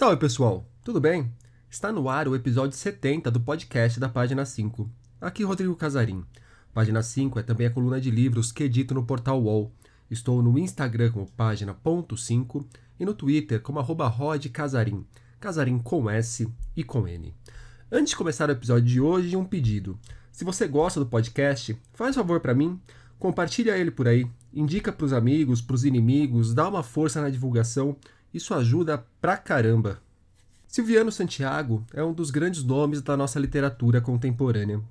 Salve pessoal, tudo bem? Está no ar o episódio 70 do podcast da página 5. Aqui Rodrigo Casarim. Página 5 é também a coluna de livros que edito no portal UOL. Estou no Instagram como página.5 e no Twitter como arroba rodcasarim, casarim com S e com N. Antes de começar o episódio de hoje, um pedido. Se você gosta do podcast, faz favor para mim, compartilha ele por aí, indica para os amigos, para os inimigos, dá uma força na divulgação – isso ajuda pra caramba. Silviano Santiago é um dos grandes nomes da nossa literatura contemporânea.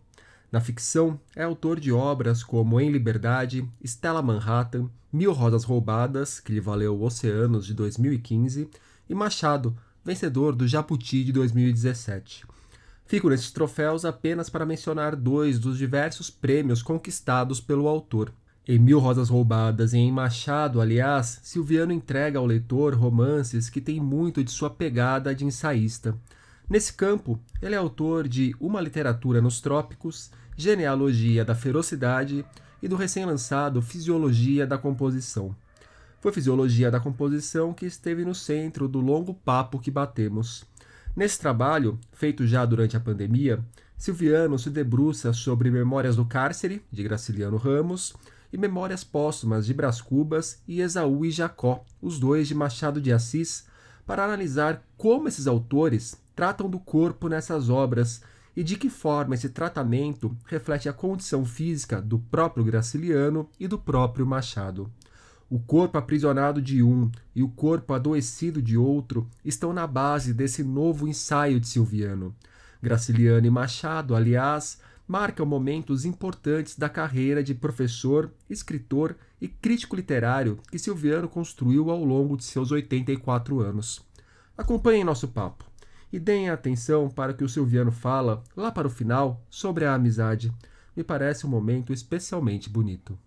Na ficção, é autor de obras como Em Liberdade, Stella Manhattan, Mil Rosas Roubadas, que lhe valeu Oceanos de 2015, e Machado, vencedor do Jabuti de 2017. Fico nesses troféus apenas para mencionar dois dos diversos prêmios conquistados pelo autor. Em Mil Rosas Roubadas e em Machado, aliás, Silviano entrega ao leitor romances que têm muito de sua pegada de ensaísta. Nesse campo, ele é autor de Uma Literatura nos Trópicos, Genealogia da Ferocidade e do recém-lançado Fisiologia da Composição. Foi Fisiologia da Composição que esteve no centro do longo papo que batemos. Nesse trabalho, feito já durante a pandemia, Silviano se debruça sobre Memórias do Cárcere, de Graciliano Ramos, e Memórias Póstumas de Brás Cubas e Esaú e Jacó, os dois de Machado de Assis, para analisar como esses autores tratam do corpo nessas obras e de que forma esse tratamento reflete a condição física do próprio Graciliano e do próprio Machado. O corpo aprisionado de um e o corpo adoecido de outro estão na base desse novo ensaio de Silviano. Graciliano e Machado, aliás, marcam momentos importantes da carreira de professor, escritor e crítico literário que Silviano construiu ao longo de seus 84 anos. Acompanhem nosso papo e deem atenção para o que o Silviano fala, lá para o final, sobre a amizade. Me parece um momento especialmente bonito.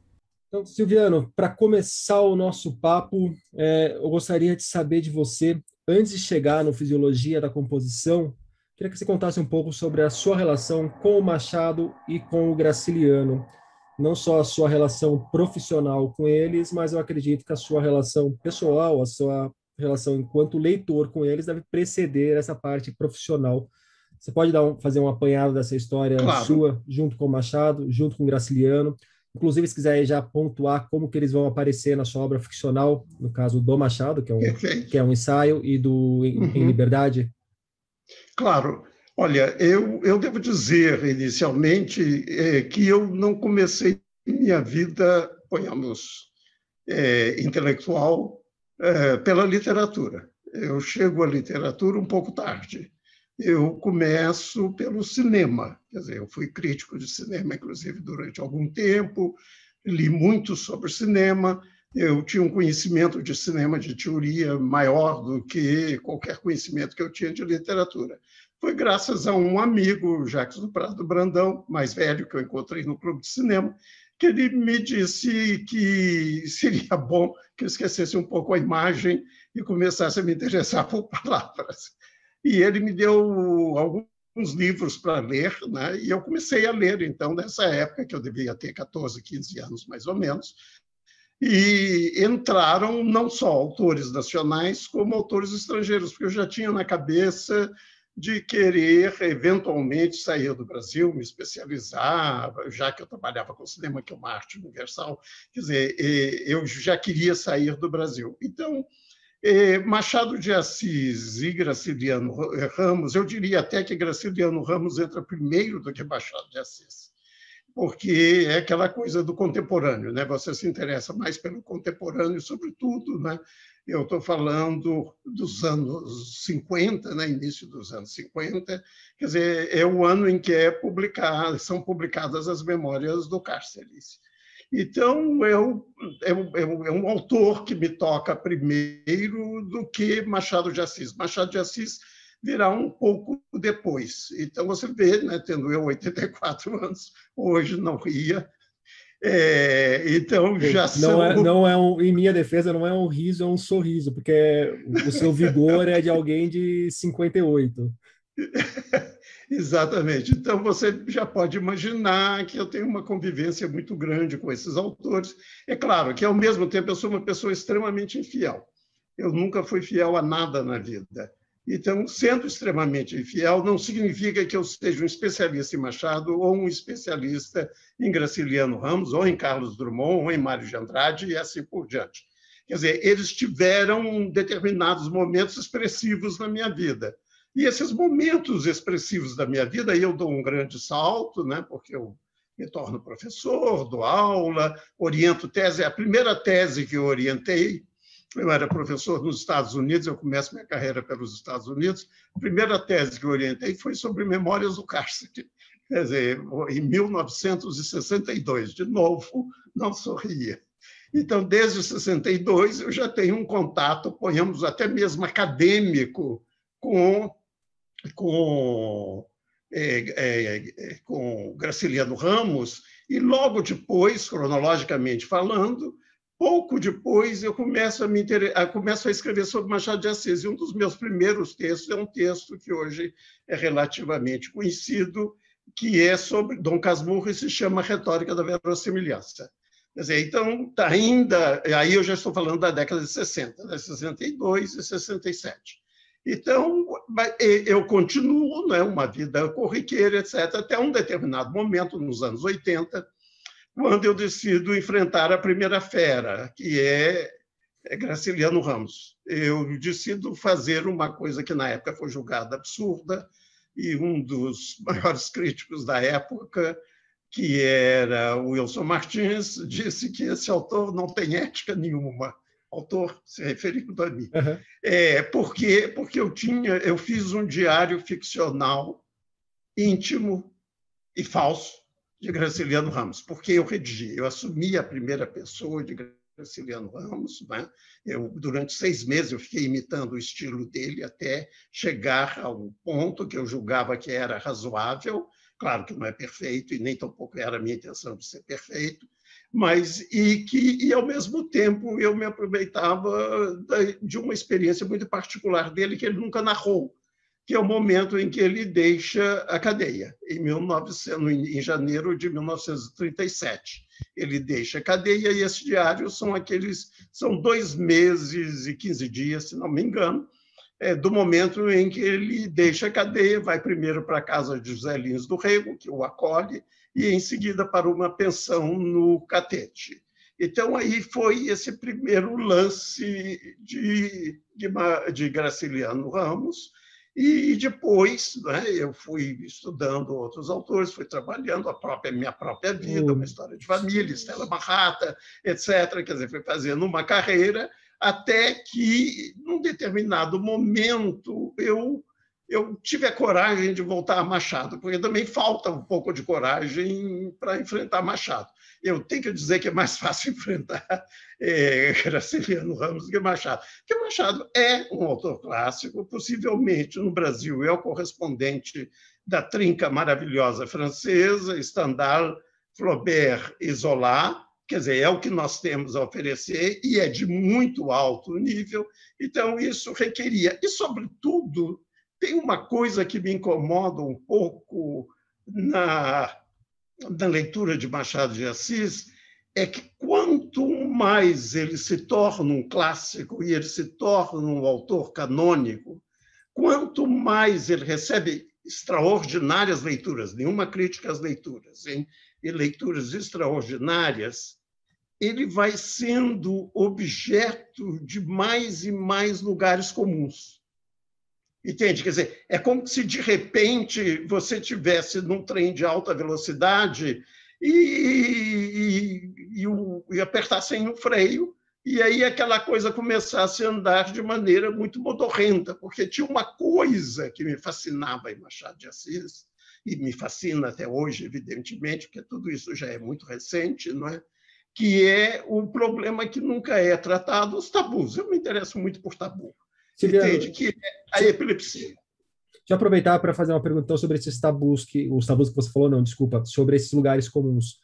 Então, Silviano, para começar o nosso papo, é, eu gostaria de saber de você, antes de chegar no Fisiologia da Composição, Queria que você contasse um pouco sobre a sua relação com o Machado e com o Graciliano. Não só a sua relação profissional com eles, mas eu acredito que a sua relação pessoal, a sua relação enquanto leitor com eles deve preceder essa parte profissional. Você pode dar um, fazer um apanhado dessa história claro. sua, junto com o Machado, junto com o Graciliano. Inclusive, se quiser já pontuar como que eles vão aparecer na sua obra ficcional, no caso do Machado, que é um, que é um ensaio, e do uhum. em Liberdade, Claro. Olha, eu, eu devo dizer inicialmente é, que eu não comecei minha vida, ponhamos, é, intelectual é, pela literatura. Eu chego à literatura um pouco tarde. Eu começo pelo cinema. Quer dizer, eu fui crítico de cinema, inclusive, durante algum tempo, li muito sobre cinema eu tinha um conhecimento de cinema de teoria maior do que qualquer conhecimento que eu tinha de literatura. Foi graças a um amigo, Jacques do Prado Brandão, mais velho, que eu encontrei no clube de cinema, que ele me disse que seria bom que eu esquecesse um pouco a imagem e começasse a me interessar por palavras. E ele me deu alguns livros para ler, né? e eu comecei a ler, então, nessa época, que eu devia ter 14, 15 anos mais ou menos, e entraram não só autores nacionais, como autores estrangeiros, porque eu já tinha na cabeça de querer eventualmente sair do Brasil, me especializar, já que eu trabalhava com cinema, que é uma arte universal, quer dizer, eu já queria sair do Brasil. Então, Machado de Assis e Graciliano Ramos, eu diria até que Graciliano Ramos entra primeiro do que Machado de Assis porque é aquela coisa do contemporâneo, né? Você se interessa mais pelo contemporâneo, sobretudo, né? Eu estou falando dos anos 50, né? Início dos anos 50, quer dizer, é o ano em que é publicar, são publicadas as memórias do Cárceres. Então, eu, eu, eu, é um autor que me toca primeiro do que Machado de Assis. Machado de Assis virá um pouco depois. Então, você vê, né, tendo eu 84 anos, hoje não ria. É, então, já não são... É, não é um, em minha defesa, não é um riso, é um sorriso, porque o seu vigor é de alguém de 58. Exatamente. Então, você já pode imaginar que eu tenho uma convivência muito grande com esses autores. É claro que, ao mesmo tempo, eu sou uma pessoa extremamente infiel. Eu nunca fui fiel a nada na vida. Então, sendo extremamente fiel, não significa que eu seja um especialista em Machado ou um especialista em Graciliano Ramos, ou em Carlos Drummond, ou em Mário de Andrade, e assim por diante. Quer dizer, eles tiveram determinados momentos expressivos na minha vida. E esses momentos expressivos da minha vida, aí eu dou um grande salto, né, porque eu me torno professor, dou aula, oriento tese. A primeira tese que eu orientei eu era professor nos Estados Unidos, eu começo minha carreira pelos Estados Unidos. A primeira tese que eu orientei foi sobre memórias do cárcere. Quer dizer, em 1962, de novo, não sorria. Então, desde 62, eu já tenho um contato, ponhamos até mesmo acadêmico, com, com, é, é, é com Graciliano Ramos, e logo depois, cronologicamente falando, Pouco depois, eu começo a, me inter... começo a escrever sobre Machado de Assis, e um dos meus primeiros textos é um texto que hoje é relativamente conhecido, que é sobre Dom Casmurro e se chama Retórica da Verossimilhança. Quer dizer, então, tá ainda, aí eu já estou falando da década de 60, né? 62 e 67. Então, eu continuo né, uma vida corriqueira, etc., até um determinado momento, nos anos 80, quando eu decido enfrentar a primeira fera, que é, é Graciliano Ramos. Eu decido fazer uma coisa que na época foi julgada absurda e um dos maiores críticos da época, que era o Wilson Martins, disse que esse autor não tem ética nenhuma. Autor se referindo a mim. Uhum. É, porque porque eu tinha, eu fiz um diário ficcional íntimo e falso de Graciliano Ramos, porque eu redigi, eu assumi a primeira pessoa de Graciliano Ramos. Né? Eu, durante seis meses eu fiquei imitando o estilo dele até chegar a um ponto que eu julgava que era razoável. Claro que não é perfeito e nem tampouco era a minha intenção de ser perfeito, mas e que e ao mesmo tempo eu me aproveitava de uma experiência muito particular dele que ele nunca narrou que é o momento em que ele deixa a cadeia, em, 1900, em janeiro de 1937. Ele deixa a cadeia e esse diário são aqueles, são dois meses e 15 dias, se não me engano, é, do momento em que ele deixa a cadeia, vai primeiro para a casa de José Lins do Rego, que o acolhe, e em seguida para uma pensão no Catete. Então, aí foi esse primeiro lance de, de, de Graciliano Ramos, e depois né, eu fui estudando outros autores, fui trabalhando a própria minha própria vida, uma história de família, Estela Barrata, etc. Quer dizer, fui fazendo uma carreira até que, num determinado momento, eu, eu tive a coragem de voltar a Machado, porque também falta um pouco de coragem para enfrentar Machado eu tenho que dizer que é mais fácil enfrentar é, Graciliano Ramos do que Machado. Porque Machado é um autor clássico, possivelmente no Brasil é o correspondente da trinca maravilhosa francesa, Stendhal, Flaubert e Zola, quer dizer, é o que nós temos a oferecer e é de muito alto nível, então isso requeria. E, sobretudo, tem uma coisa que me incomoda um pouco na da leitura de Machado de Assis é que quanto mais ele se torna um clássico e ele se torna um autor canônico, quanto mais ele recebe extraordinárias leituras, nenhuma crítica às leituras, hein? e leituras extraordinárias, ele vai sendo objeto de mais e mais lugares comuns. Entende? Quer dizer, é como se de repente você tivesse num trem de alta velocidade e, e, e, o, e apertassem o freio, e aí aquela coisa começasse a andar de maneira muito modorrenta, porque tinha uma coisa que me fascinava em Machado de Assis, e me fascina até hoje, evidentemente, porque tudo isso já é muito recente, não é? que é o problema que nunca é tratado, os tabus. Eu me interesso muito por tabu entende que é a epilepsia. Deixa eu aproveitar para fazer uma pergunta então, sobre esses tabus que os tabus que você falou, não, desculpa, sobre esses lugares comuns.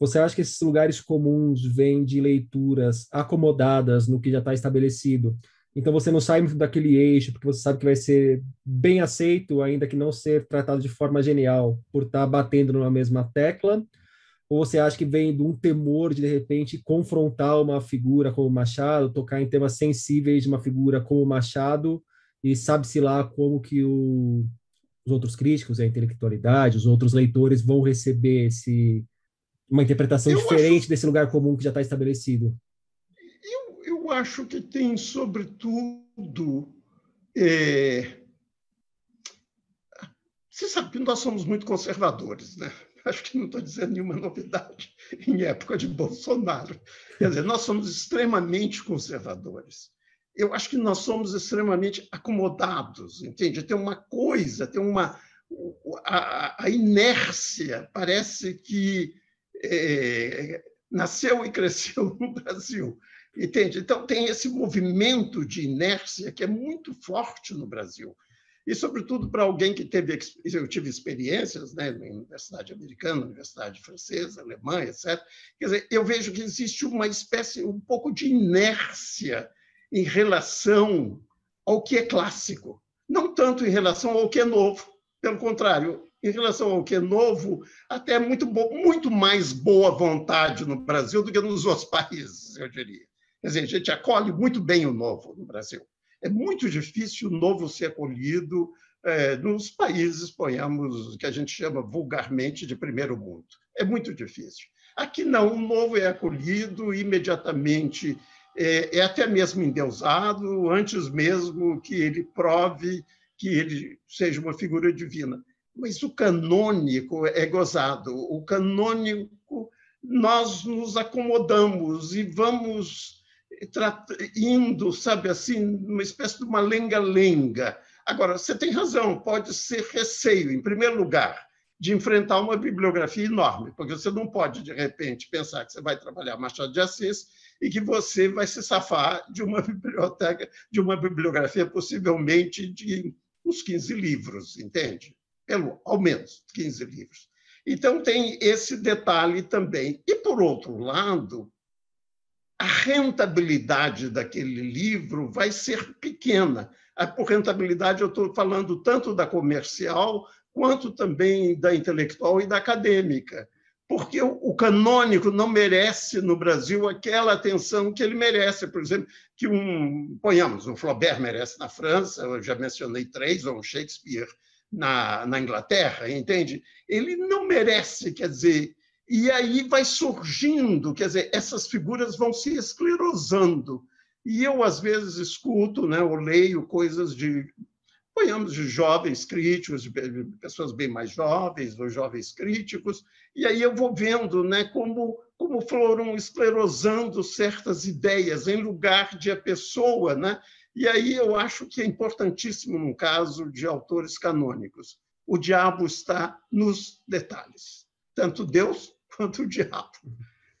Você acha que esses lugares comuns vêm de leituras acomodadas no que já está estabelecido? Então você não sai muito daquele eixo porque você sabe que vai ser bem aceito, ainda que não ser tratado de forma genial, por estar tá batendo na mesma tecla? Ou você acha que vem de um temor de, de repente, confrontar uma figura como Machado, tocar em temas sensíveis de uma figura como Machado, e sabe-se lá como que o, os outros críticos, a intelectualidade, os outros leitores vão receber esse, uma interpretação eu diferente acho... desse lugar comum que já está estabelecido? Eu, eu acho que tem, sobretudo, é... Você sabe que nós somos muito conservadores, né? acho que não estou dizendo nenhuma novidade em época de Bolsonaro. Quer dizer, nós somos extremamente conservadores. Eu acho que nós somos extremamente acomodados, entende? Tem uma coisa, tem uma. A, a inércia parece que é, nasceu e cresceu no Brasil, entende? Então, tem esse movimento de inércia que é muito forte no Brasil e, sobretudo, para alguém que teve. Eu tive experiências né, na Universidade Americana, na Universidade Francesa, Alemã, etc. Quer dizer, eu vejo que existe uma espécie, um pouco de inércia em relação ao que é clássico, não tanto em relação ao que é novo. Pelo contrário, em relação ao que é novo, até muito, muito mais boa vontade no Brasil do que nos outros países, eu diria. Quer dizer, a gente acolhe muito bem o novo no Brasil. É muito difícil o novo ser acolhido é, nos países, ponhamos, que a gente chama vulgarmente de primeiro mundo. É muito difícil. Aqui não, o novo é acolhido imediatamente, é, é até mesmo endeusado, antes mesmo que ele prove que ele seja uma figura divina. Mas o canônico é gozado. O canônico, nós nos acomodamos e vamos indo, sabe assim, numa espécie de uma lenga-lenga. Agora, você tem razão, pode ser receio, em primeiro lugar, de enfrentar uma bibliografia enorme, porque você não pode, de repente, pensar que você vai trabalhar Machado de Assis e que você vai se safar de uma biblioteca, de uma bibliografia possivelmente de uns 15 livros, entende? Pelo, ao menos 15 livros. Então, tem esse detalhe também. E, por outro lado, a rentabilidade daquele livro vai ser pequena. Por rentabilidade, eu estou falando tanto da comercial, quanto também da intelectual e da acadêmica, porque o canônico não merece no Brasil aquela atenção que ele merece, por exemplo, que um, ponhamos, um Flaubert merece na França, eu já mencionei três, ou um Shakespeare na, na Inglaterra, entende? Ele não merece, quer dizer, e aí vai surgindo, quer dizer, essas figuras vão se esclerosando. E eu, às vezes, escuto né, ou leio coisas de, ponhamos, de jovens críticos, de pessoas bem mais jovens, ou jovens críticos, e aí eu vou vendo né, como, como foram esclerosando certas ideias em lugar de a pessoa. Né? E aí eu acho que é importantíssimo no caso de autores canônicos. O diabo está nos detalhes. Tanto Deus quanto o diabo.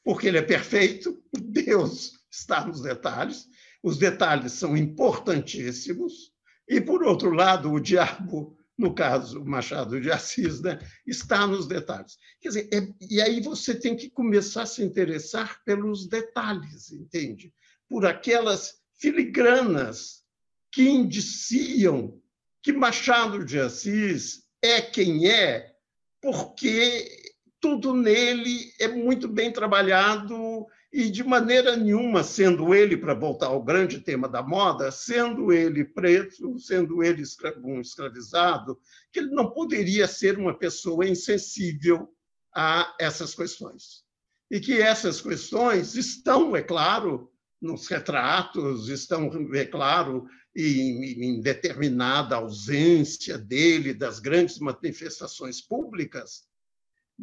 Porque ele é perfeito, Deus está nos detalhes, os detalhes são importantíssimos, e, por outro lado, o diabo, no caso Machado de Assis, né, está nos detalhes. Quer dizer, é, e aí você tem que começar a se interessar pelos detalhes, entende? Por aquelas filigranas que indiciam que Machado de Assis é quem é, porque tudo nele é muito bem trabalhado e de maneira nenhuma, sendo ele, para voltar ao grande tema da moda, sendo ele preto, sendo ele um escravizado, que ele não poderia ser uma pessoa insensível a essas questões. E que essas questões estão, é claro, nos retratos, estão, é claro, em, em determinada ausência dele das grandes manifestações públicas,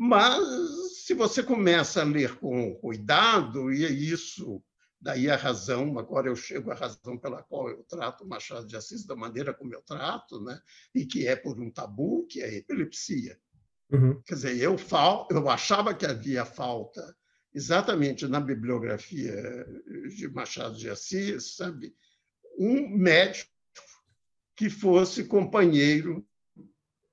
mas se você começa a ler com cuidado, e é isso, daí a razão, agora eu chego à razão pela qual eu trato Machado de Assis da maneira como eu trato, né? e que é por um tabu, que é a epilepsia. Uhum. Quer dizer, eu, fal... eu achava que havia falta exatamente na bibliografia de Machado de Assis, sabe? um médico que fosse companheiro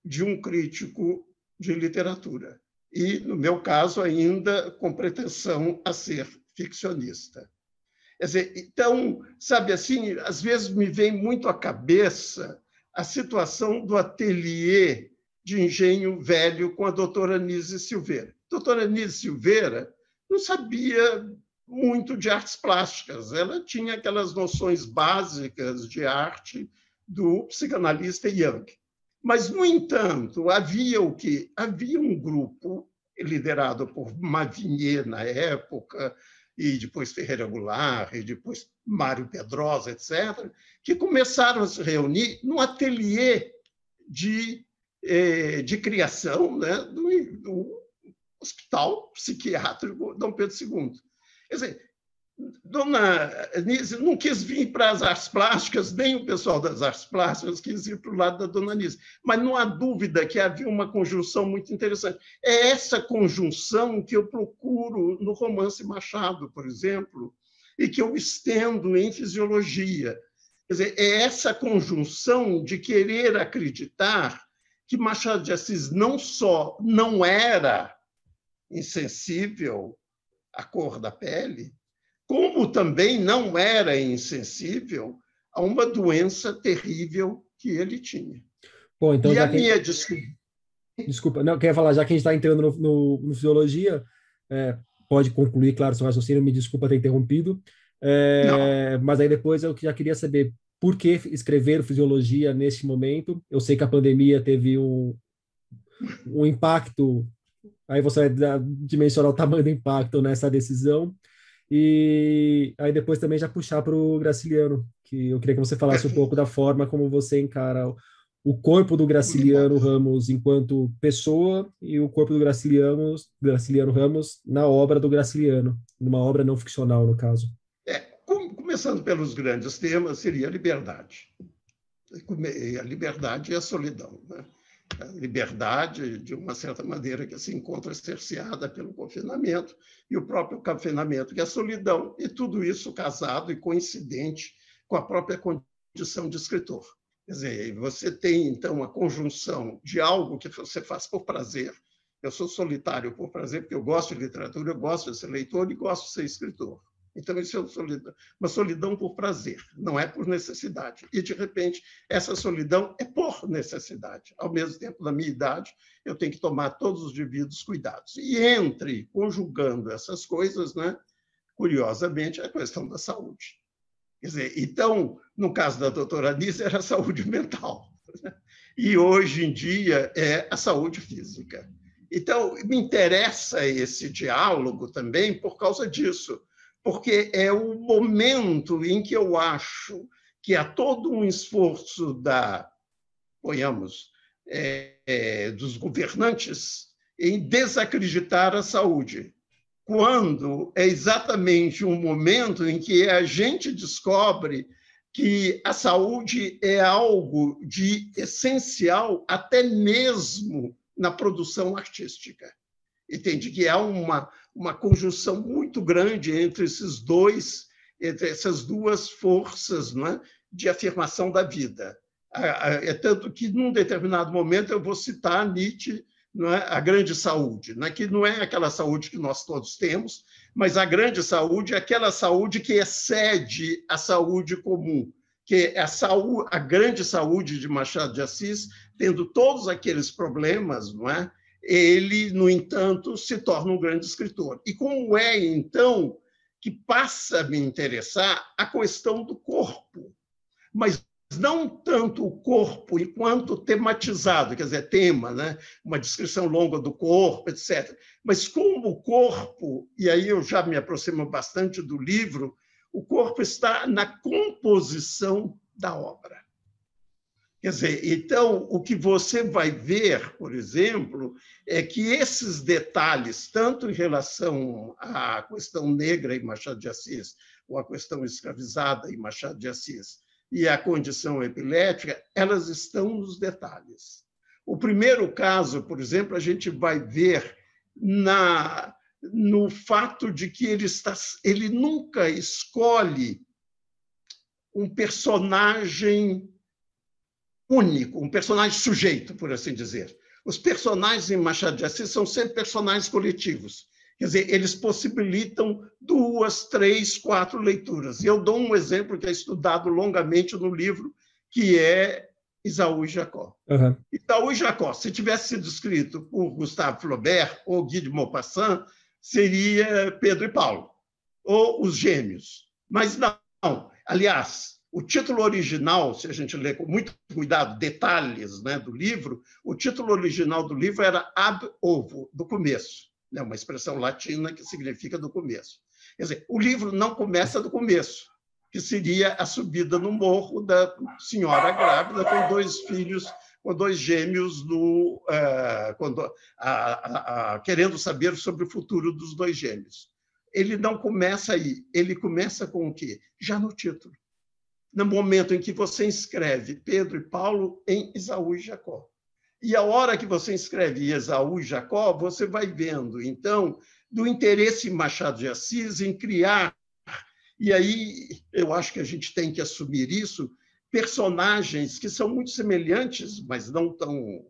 de um crítico de literatura e, no meu caso, ainda com pretensão a ser ficcionista. Quer dizer, então, sabe assim, às vezes me vem muito à cabeça a situação do ateliê de engenho velho com a doutora Nise Silveira. A doutora Nise Silveira não sabia muito de artes plásticas, ela tinha aquelas noções básicas de arte do psicanalista Jung. Mas, no entanto, havia o que? Havia um grupo liderado por Mavinier na época, e depois Ferreira Goulart, e depois Mário Pedrosa, etc., que começaram a se reunir no ateliê de, eh, de criação né, do, do Hospital Psiquiátrico Dom Pedro II. Quer dizer, Dona Nise não quis vir para as artes plásticas, nem o pessoal das artes plásticas quis ir para o lado da Dona Nise. Mas não há dúvida que havia uma conjunção muito interessante. É essa conjunção que eu procuro no romance Machado, por exemplo, e que eu estendo em fisiologia. Quer dizer, é essa conjunção de querer acreditar que Machado de Assis não só não era insensível à cor da pele, como também não era insensível a uma doença terrível que ele tinha. Bom, então e a minha desculpa. Desculpa, não, queria falar, já que a gente está entrando no, no, no fisiologia, é, pode concluir, claro, seu raciocínio, me desculpa ter interrompido, é, mas aí depois eu já queria saber por que escrever fisiologia neste momento. Eu sei que a pandemia teve um, um impacto, aí você vai dimensionar o tamanho do impacto nessa decisão, e aí depois também já puxar para o Graciliano, que eu queria que você falasse um pouco da forma como você encara o corpo do Graciliano Ramos enquanto pessoa e o corpo do Graciliano, Graciliano Ramos na obra do Graciliano, numa obra não ficcional, no caso. É, com, começando pelos grandes temas, seria a liberdade. a liberdade e a solidão. Né? liberdade, de uma certa maneira, que se encontra cerceada pelo confinamento, e o próprio confinamento, que é a solidão, e tudo isso casado e coincidente com a própria condição de escritor. Quer dizer, você tem, então, a conjunção de algo que você faz por prazer. Eu sou solitário por prazer, porque eu gosto de literatura, eu gosto de ser leitor e gosto de ser escritor. Então, isso é uma solidão, uma solidão por prazer, não é por necessidade. E, de repente, essa solidão é por necessidade. Ao mesmo tempo, na minha idade, eu tenho que tomar todos os devidos cuidados. E entre, conjugando essas coisas, né, curiosamente, é a questão da saúde. Quer dizer, então, no caso da doutora Anísia, era a saúde mental. Né? E hoje em dia é a saúde física. Então, me interessa esse diálogo também por causa disso porque é o momento em que eu acho que há todo um esforço da, ponhamos, é, é, dos governantes em desacreditar a saúde, quando é exatamente um momento em que a gente descobre que a saúde é algo de essencial até mesmo na produção artística. Entende que há uma uma conjunção muito grande entre esses dois, entre essas duas forças né, de afirmação da vida. É tanto que, num determinado momento, eu vou citar Nietzsche, é? a grande saúde, né? que não é aquela saúde que nós todos temos, mas a grande saúde é aquela saúde que excede a saúde comum, que é a, saúde, a grande saúde de Machado de Assis, tendo todos aqueles problemas não é? ele, no entanto, se torna um grande escritor. E como é, então, que passa a me interessar a questão do corpo, mas não tanto o corpo enquanto tematizado, quer dizer, tema, né? uma descrição longa do corpo, etc. Mas como o corpo, e aí eu já me aproximo bastante do livro, o corpo está na composição da obra. Quer dizer, então, o que você vai ver, por exemplo, é que esses detalhes, tanto em relação à questão negra e Machado de Assis, ou à questão escravizada e Machado de Assis, e à condição epilética, elas estão nos detalhes. O primeiro caso, por exemplo, a gente vai ver na, no fato de que ele, está, ele nunca escolhe um personagem único, um personagem sujeito, por assim dizer. Os personagens em Machado de Assis são sempre personagens coletivos. Quer dizer, eles possibilitam duas, três, quatro leituras. E eu dou um exemplo que é estudado longamente no livro, que é Isaú e Jacó. Uhum. Isaú e Jacó, se tivesse sido escrito por Gustave Flaubert ou Guy de Maupassant, seria Pedro e Paulo, ou os gêmeos. Mas não. Aliás, o título original, se a gente ler com muito cuidado detalhes né, do livro, o título original do livro era Ab Ovo, do começo, né, uma expressão latina que significa do começo. Quer dizer, o livro não começa do começo, que seria a subida no morro da senhora grávida com dois filhos, com dois gêmeos, no, uh, quando, uh, uh, querendo saber sobre o futuro dos dois gêmeos. Ele não começa aí, ele começa com o quê? Já no título no momento em que você escreve Pedro e Paulo em Isaú e Jacó. E a hora que você escreve Esaú e Jacó, você vai vendo, então, do interesse Machado de Assis em criar, e aí eu acho que a gente tem que assumir isso, personagens que são muito semelhantes, mas não tão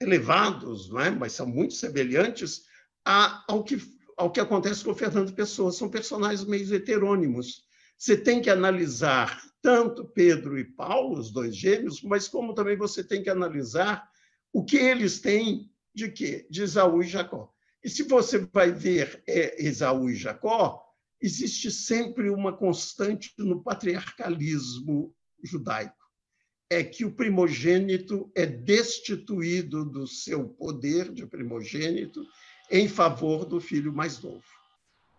elevados, não é? mas são muito semelhantes ao, que, ao que acontece com o Fernando Pessoa. São personagens meio heterônimos. Você tem que analisar tanto Pedro e Paulo, os dois gêmeos, mas como também você tem que analisar o que eles têm de quê? De Esaú e Jacó. E se você vai ver é, Esaú e Jacó, existe sempre uma constante no patriarcalismo judaico. É que o primogênito é destituído do seu poder de primogênito em favor do filho mais novo.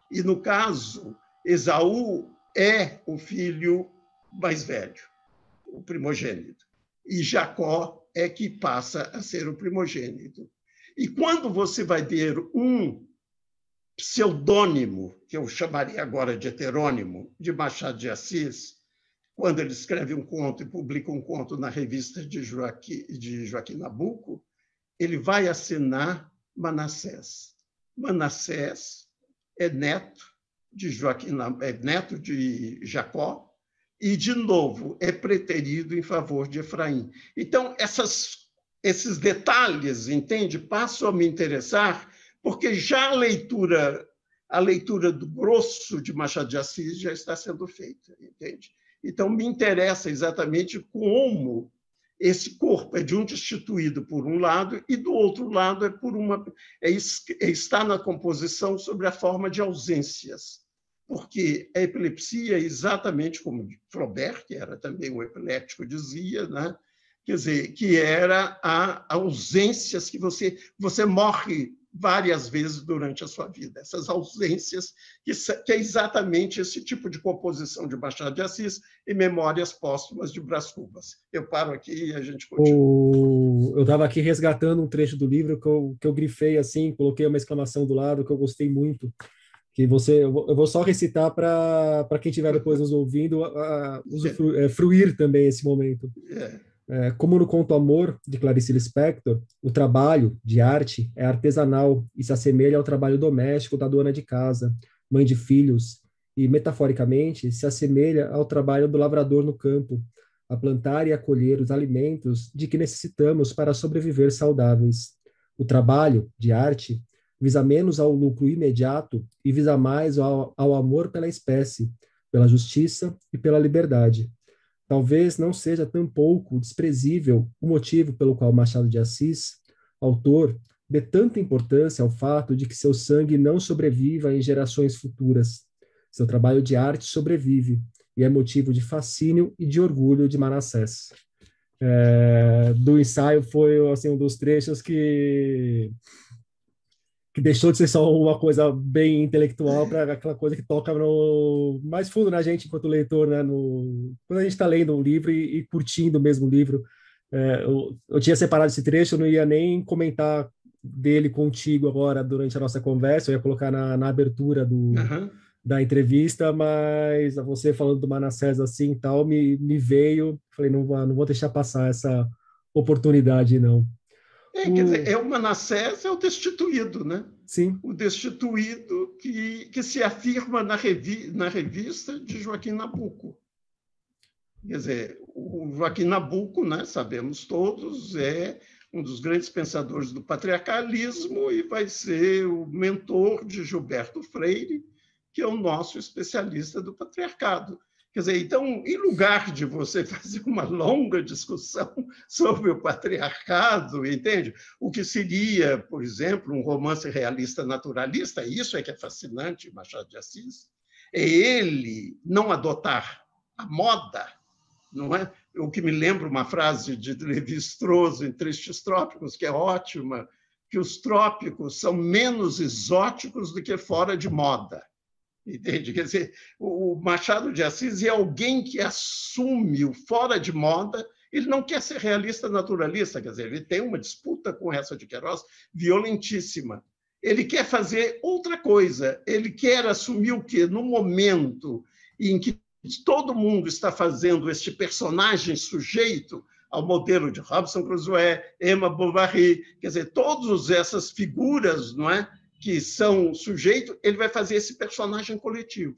E no caso, Esaú é o filho mais velho, o primogênito. E Jacó é que passa a ser o primogênito. E quando você vai ver um pseudônimo, que eu chamaria agora de heterônimo, de Machado de Assis, quando ele escreve um conto e publica um conto na revista de Joaquim, de Joaquim Nabuco, ele vai assinar Manassés. Manassés é neto de Joaquim é neto de Jacó, e de novo é preterido em favor de Efraim. Então essas, esses detalhes, entende, passam a me interessar porque já a leitura a leitura do grosso de Machado de Assis já está sendo feita, entende? Então me interessa exatamente como esse corpo é de um destituído por um lado e do outro lado é por uma é, é está na composição sobre a forma de ausências porque a epilepsia é exatamente como Flaubert que era também um epilético dizia né quer dizer que era a, a ausências que você você morre várias vezes durante a sua vida. Essas ausências, que, é exatamente esse tipo de composição de Machado de Assis e Memórias Póstumas de Brás Cubas. Eu paro aqui e a gente continua. O... Eu estava aqui resgatando um trecho do livro que eu, que eu grifei assim, coloquei uma exclamação do lado que eu gostei muito. Que você, eu vou só recitar para quem estiver depois nos ouvindo, a, a, é. fruir também esse momento. É. É, como no conto Amor, de Clarice Lispector, o trabalho de arte é artesanal e se assemelha ao trabalho doméstico da dona de casa, mãe de filhos, e, metaforicamente, se assemelha ao trabalho do lavrador no campo, a plantar e a colher os alimentos de que necessitamos para sobreviver saudáveis. O trabalho de arte visa menos ao lucro imediato e visa mais ao, ao amor pela espécie, pela justiça e pela liberdade. Talvez não seja tampouco desprezível o motivo pelo qual Machado de Assis, autor, dê tanta importância ao fato de que seu sangue não sobreviva em gerações futuras. Seu trabalho de arte sobrevive e é motivo de fascínio e de orgulho de Manassés. É, do ensaio foi assim, um dos trechos que deixou de ser só uma coisa bem intelectual para aquela coisa que toca no, mais fundo na gente enquanto leitor, né? No, quando a gente está lendo um livro e, e curtindo mesmo livro. É, eu, eu, tinha separado esse trecho, eu não ia nem comentar dele contigo agora durante a nossa conversa, eu ia colocar na, na abertura do, uhum. da entrevista, mas você falando do Manassés assim e tal, me, me veio, falei, não, não vou deixar passar essa oportunidade, não. É, quer dizer, é o Manassés, é o destituído, né? Sim. O destituído que, que se afirma na, revi, na revista de Joaquim Nabuco. Quer dizer, o Joaquim Nabuco, né, sabemos todos, é um dos grandes pensadores do patriarcalismo e vai ser o mentor de Gilberto Freire, que é o nosso especialista do patriarcado. Quer dizer, então, em lugar de você fazer uma longa discussão sobre o patriarcado, entende? O que seria, por exemplo, um romance realista naturalista, isso é que é fascinante, Machado de Assis, é ele não adotar a moda, não é? O que me lembra uma frase de Levi-Strauss em Tristes Trópicos, que é ótima, que os trópicos são menos exóticos do que fora de moda. Entende? Quer dizer, o Machado de Assis é alguém que assume o fora de moda, ele não quer ser realista naturalista, quer dizer, ele tem uma disputa com essa de Queiroz violentíssima. Ele quer fazer outra coisa, ele quer assumir o que no momento em que todo mundo está fazendo este personagem sujeito ao modelo de Robson Crusoe, Emma Bovary, quer dizer, todas essas figuras, não é? que são sujeito, ele vai fazer esse personagem coletivo.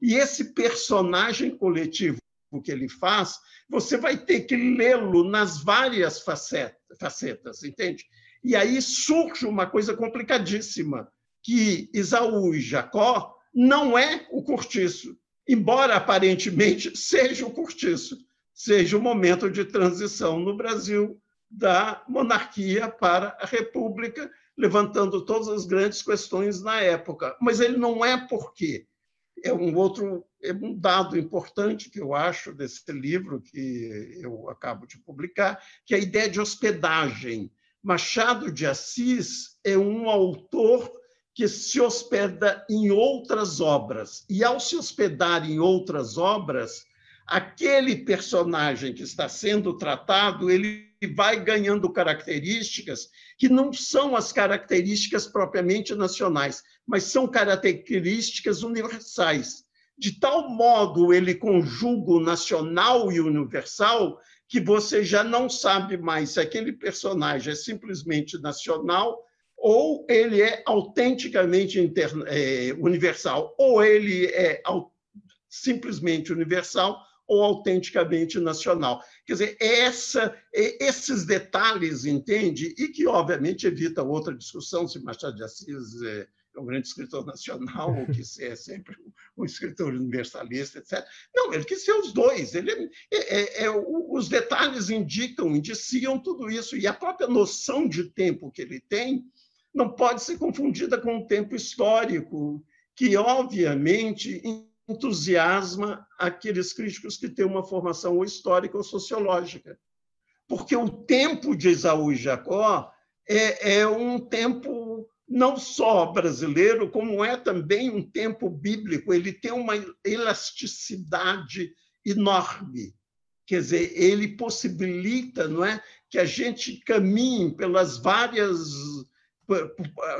E esse personagem coletivo que ele faz, você vai ter que lê-lo nas várias facetas, facetas, entende? E aí surge uma coisa complicadíssima, que Isaú e Jacó não é o cortiço, embora aparentemente seja o cortiço, seja o momento de transição no Brasil da monarquia para a república, levantando todas as grandes questões na época. Mas ele não é porque é um outro é um dado importante que eu acho desse livro que eu acabo de publicar, que é a ideia de hospedagem. Machado de Assis é um autor que se hospeda em outras obras. E ao se hospedar em outras obras, aquele personagem que está sendo tratado, ele vai ganhando características que não são as características propriamente nacionais, mas são características universais. De tal modo ele conjuga o nacional e o universal que você já não sabe mais se aquele personagem é simplesmente nacional ou ele é autenticamente é, universal, ou ele é simplesmente universal ou autenticamente nacional. Quer dizer, é essa, é esses detalhes, entende? E que, obviamente, evita outra discussão se Machado de Assis é, é um grande escritor nacional, ou que é sempre um escritor universalista, etc. Não, ele quis ser os dois. Ele, é, é, os detalhes indicam, indiciam tudo isso. E a própria noção de tempo que ele tem não pode ser confundida com o tempo histórico, que, obviamente, entusiasma aqueles críticos que têm uma formação ou histórica ou sociológica. Porque o tempo de Esaú e Jacó é, é um tempo não só brasileiro, como é também um tempo bíblico. Ele tem uma elasticidade enorme. Quer dizer, ele possibilita não é, que a gente caminhe pelas várias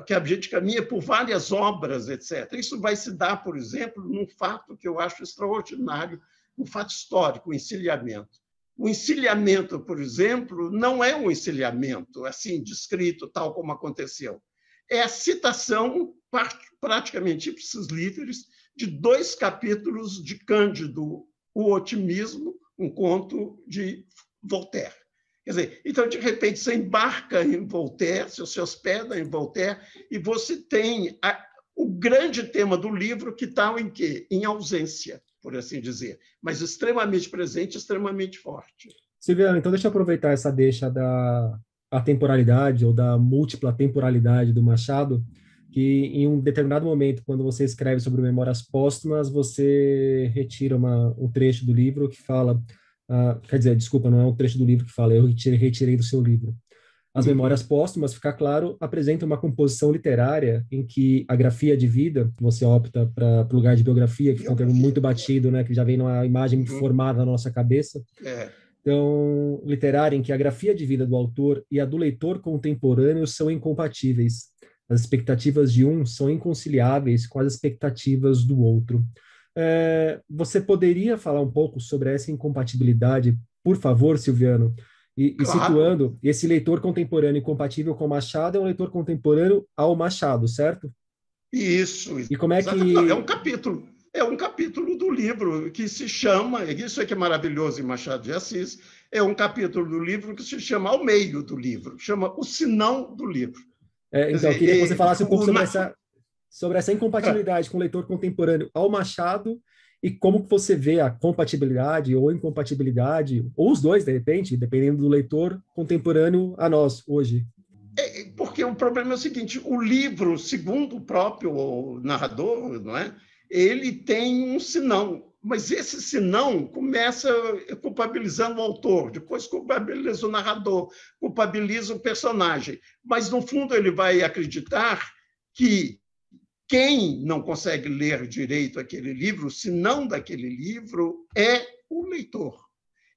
que a gente caminha por várias obras, etc. Isso vai se dar, por exemplo, num fato que eu acho extraordinário, um fato histórico, o encilhamento. O encilhamento, por exemplo, não é um encilhamento assim descrito, tal como aconteceu. É a citação, praticamente esses líderes de dois capítulos de Cândido, O Otimismo, um conto de Voltaire. Quer dizer, então, de repente, você embarca em Voltaire, você se hospeda em Voltaire, e você tem a, o grande tema do livro que está em quê? Em ausência, por assim dizer, mas extremamente presente, extremamente forte. Silviano, então deixa eu aproveitar essa deixa da temporalidade ou da múltipla temporalidade do Machado, que em um determinado momento, quando você escreve sobre memórias póstumas, você retira uma, um trecho do livro que fala Uh, quer dizer, desculpa, não é um trecho do livro que fala, eu retirei, retirei do seu livro. As Memórias Póstumas, ficar claro, apresenta uma composição literária em que a grafia de vida, você opta para o lugar de biografia, que é um termo muito batido, né, que já vem numa imagem uhum. formada na nossa cabeça. É. Então, literária em que a grafia de vida do autor e a do leitor contemporâneo são incompatíveis. As expectativas de um são inconciliáveis com as expectativas do outro. É, você poderia falar um pouco sobre essa incompatibilidade, por favor, Silviano? E, claro. e, situando, esse leitor contemporâneo incompatível com Machado é um leitor contemporâneo ao Machado, certo? Isso. E como é que. É um capítulo. É um capítulo do livro que se chama, isso é que é maravilhoso em Machado de Assis, é um capítulo do livro que se chama ao meio do livro, chama o sinão do livro. É, então, eu queria que você falasse um pouco sobre essa sobre essa incompatibilidade com o leitor contemporâneo ao Machado e como que você vê a compatibilidade ou incompatibilidade, ou os dois, de repente, dependendo do leitor contemporâneo a nós hoje. É, é porque o problema é o seguinte, o livro, segundo o próprio narrador, não é? ele tem um sinão, mas esse sinão começa culpabilizando o autor, depois culpabiliza o narrador, culpabiliza o personagem, mas no fundo ele vai acreditar que quem não consegue ler direito aquele livro, se não daquele livro, é o leitor.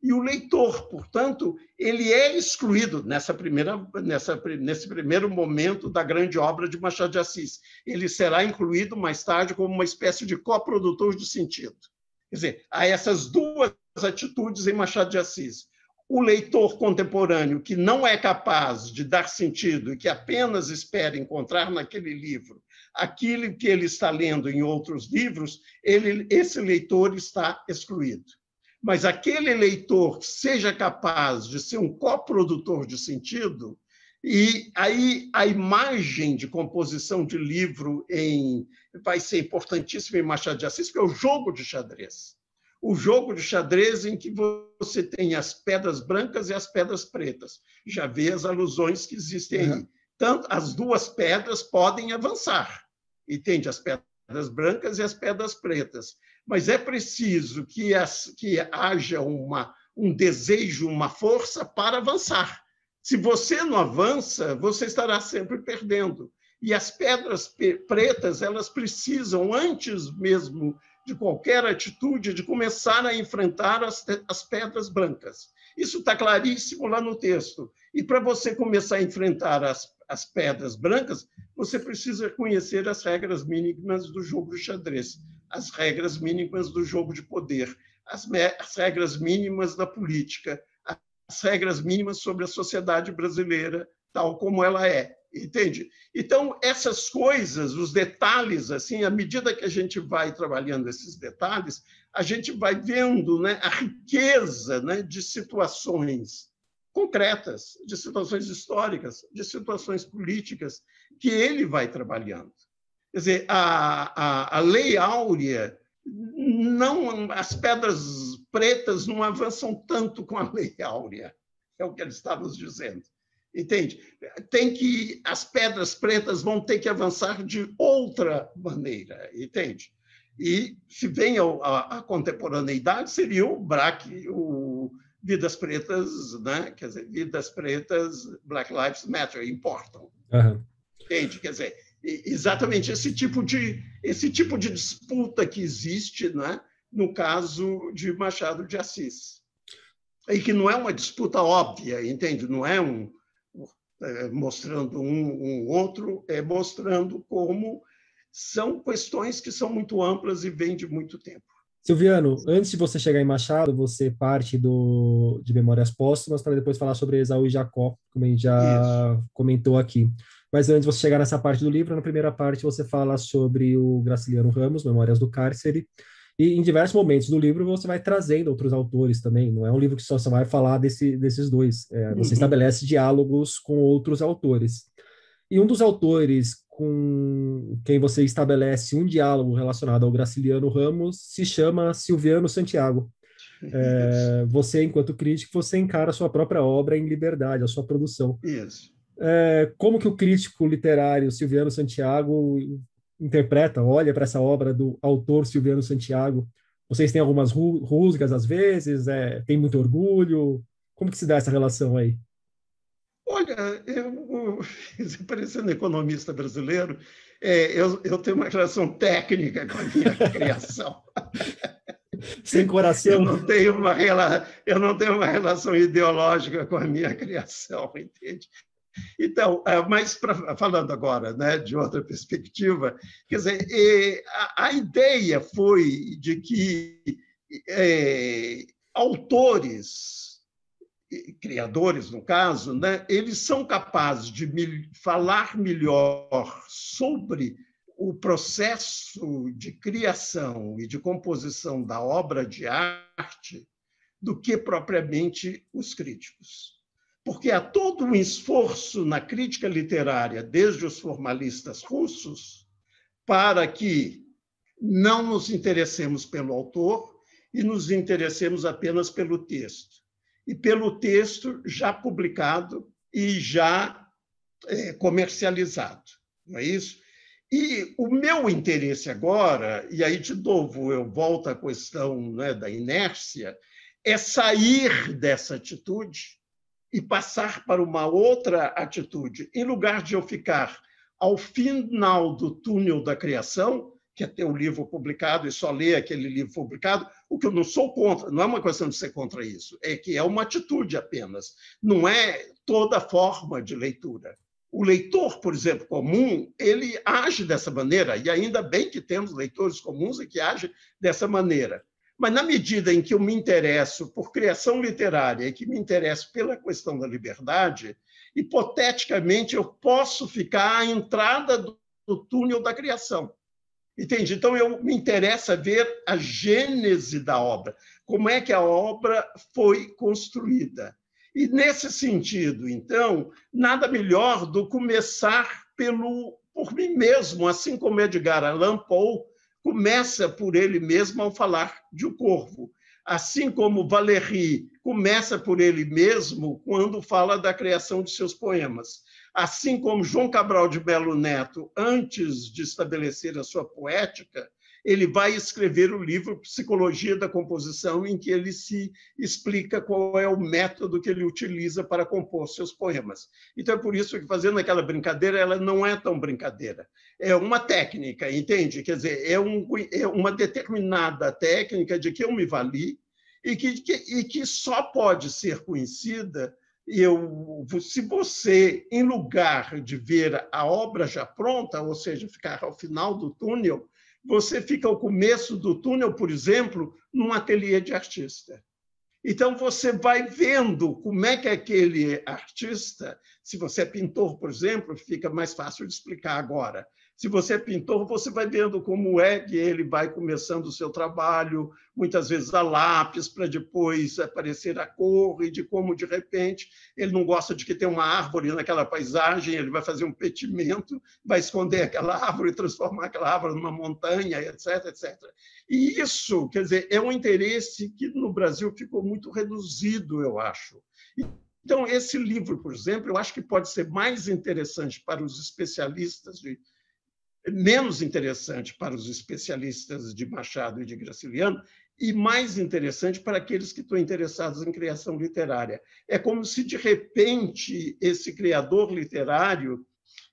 E o leitor, portanto, ele é excluído nessa primeira, nessa, nesse primeiro momento da grande obra de Machado de Assis. Ele será incluído mais tarde como uma espécie de coprodutor de sentido. Quer dizer, há essas duas atitudes em Machado de Assis. O leitor contemporâneo que não é capaz de dar sentido e que apenas espera encontrar naquele livro aquilo que ele está lendo em outros livros, ele, esse leitor está excluído. Mas aquele leitor que seja capaz de ser um coprodutor de sentido, e aí a imagem de composição de livro em, vai ser importantíssima em Machado de Assis, que é o jogo de xadrez. O jogo de xadrez em que você tem as pedras brancas e as pedras pretas. Já vê as alusões que existem aí. Tanto, as duas pedras podem avançar e as pedras brancas e as pedras pretas. Mas é preciso que, as, que haja uma, um desejo, uma força para avançar. Se você não avança, você estará sempre perdendo. E as pedras pretas, elas precisam, antes mesmo de qualquer atitude, de começar a enfrentar as, as pedras brancas. Isso está claríssimo lá no texto. E para você começar a enfrentar as as pedras brancas, você precisa conhecer as regras mínimas do jogo de xadrez, as regras mínimas do jogo de poder, as, as regras mínimas da política, as regras mínimas sobre a sociedade brasileira, tal como ela é, entende? Então, essas coisas, os detalhes, assim, à medida que a gente vai trabalhando esses detalhes, a gente vai vendo né, a riqueza né, de situações concretas, de situações históricas, de situações políticas, que ele vai trabalhando. Quer dizer, a, a, a Lei Áurea, não, as pedras pretas não avançam tanto com a Lei Áurea, é o que ele está nos dizendo. Entende? Tem que as pedras pretas vão ter que avançar de outra maneira, entende? E se vem a, a, a contemporaneidade, seria o Braque, o, vidas pretas, né? quer dizer, vidas pretas, Black Lives Matter, importam. Uhum. Entende? Quer dizer, exatamente esse tipo de, esse tipo de disputa que existe né? no caso de Machado de Assis. E que não é uma disputa óbvia, entende? Não é um é, mostrando um, um outro, é mostrando como são questões que são muito amplas e vêm de muito tempo. Silviano, antes de você chegar em Machado, você parte do, de Memórias Póstumas para depois falar sobre Esaú e Jacó, como a gente já Isso. comentou aqui. Mas antes de você chegar nessa parte do livro, na primeira parte você fala sobre o Graciliano Ramos, Memórias do Cárcere, e em diversos momentos do livro você vai trazendo outros autores também, não é um livro que só, só vai falar desse, desses dois, é, você uhum. estabelece diálogos com outros autores. E um dos autores com quem você estabelece um diálogo relacionado ao Graciliano Ramos se chama Silviano Santiago. É, você, enquanto crítico, você encara a sua própria obra em liberdade, a sua produção. Isso. É, como que o crítico literário Silviano Santiago interpreta, olha para essa obra do autor Silviano Santiago? Vocês têm algumas rusgas às vezes? É, tem muito orgulho? Como que se dá essa relação aí? Olha, eu, parecendo economista brasileiro, é, eu, eu tenho uma relação técnica com a minha criação. Sem coração. Eu não, tenho uma, eu não tenho uma relação ideológica com a minha criação, entende? Então, é, mas pra, falando agora né, de outra perspectiva, quer dizer, a, a ideia foi de que é, autores criadores, no caso, né, eles são capazes de me falar melhor sobre o processo de criação e de composição da obra de arte do que propriamente os críticos. Porque há todo um esforço na crítica literária, desde os formalistas russos, para que não nos interessemos pelo autor e nos interessemos apenas pelo texto e pelo texto já publicado e já é, comercializado. Não é isso? E o meu interesse agora, e aí de novo eu volto à questão né, da inércia, é sair dessa atitude e passar para uma outra atitude. Em lugar de eu ficar ao final do túnel da criação, que é ter o um livro publicado e só ler aquele livro publicado, o que eu não sou contra, não é uma questão de ser contra isso, é que é uma atitude apenas, não é toda forma de leitura. O leitor, por exemplo, comum, ele age dessa maneira, e ainda bem que temos leitores comuns e que agem dessa maneira. Mas na medida em que eu me interesso por criação literária e que me interesso pela questão da liberdade, hipoteticamente eu posso ficar à entrada do túnel da criação. Entende? Então, eu me interessa ver a gênese da obra, como é que a obra foi construída. E, nesse sentido, então, nada melhor do que começar pelo, por mim mesmo, assim como Edgar Allan Poe começa por ele mesmo ao falar de O Corvo, assim como Valéry começa por ele mesmo quando fala da criação de seus poemas assim como João Cabral de Belo Neto, antes de estabelecer a sua poética, ele vai escrever o livro Psicologia da Composição, em que ele se explica qual é o método que ele utiliza para compor seus poemas. Então é por isso que fazendo aquela brincadeira, ela não é tão brincadeira. É uma técnica, entende? Quer dizer, é, um, é uma determinada técnica de que eu me vali e que, que, e que só pode ser conhecida eu, se você, em lugar de ver a obra já pronta, ou seja, ficar ao final do túnel, você fica ao começo do túnel, por exemplo, num ateliê de artista. Então, você vai vendo como é que aquele artista, se você é pintor, por exemplo, fica mais fácil de explicar agora. Se você é pintor, você vai vendo como é que ele vai começando o seu trabalho, muitas vezes a lápis, para depois aparecer a cor, e de como, de repente, ele não gosta de que tem uma árvore naquela paisagem, ele vai fazer um petimento, vai esconder aquela árvore, transformar aquela árvore numa montanha, etc, etc. E isso, quer dizer, é um interesse que no Brasil ficou muito reduzido, eu acho. Então, esse livro, por exemplo, eu acho que pode ser mais interessante para os especialistas de menos interessante para os especialistas de Machado e de Graciliano e mais interessante para aqueles que estão interessados em criação literária. É como se, de repente, esse criador literário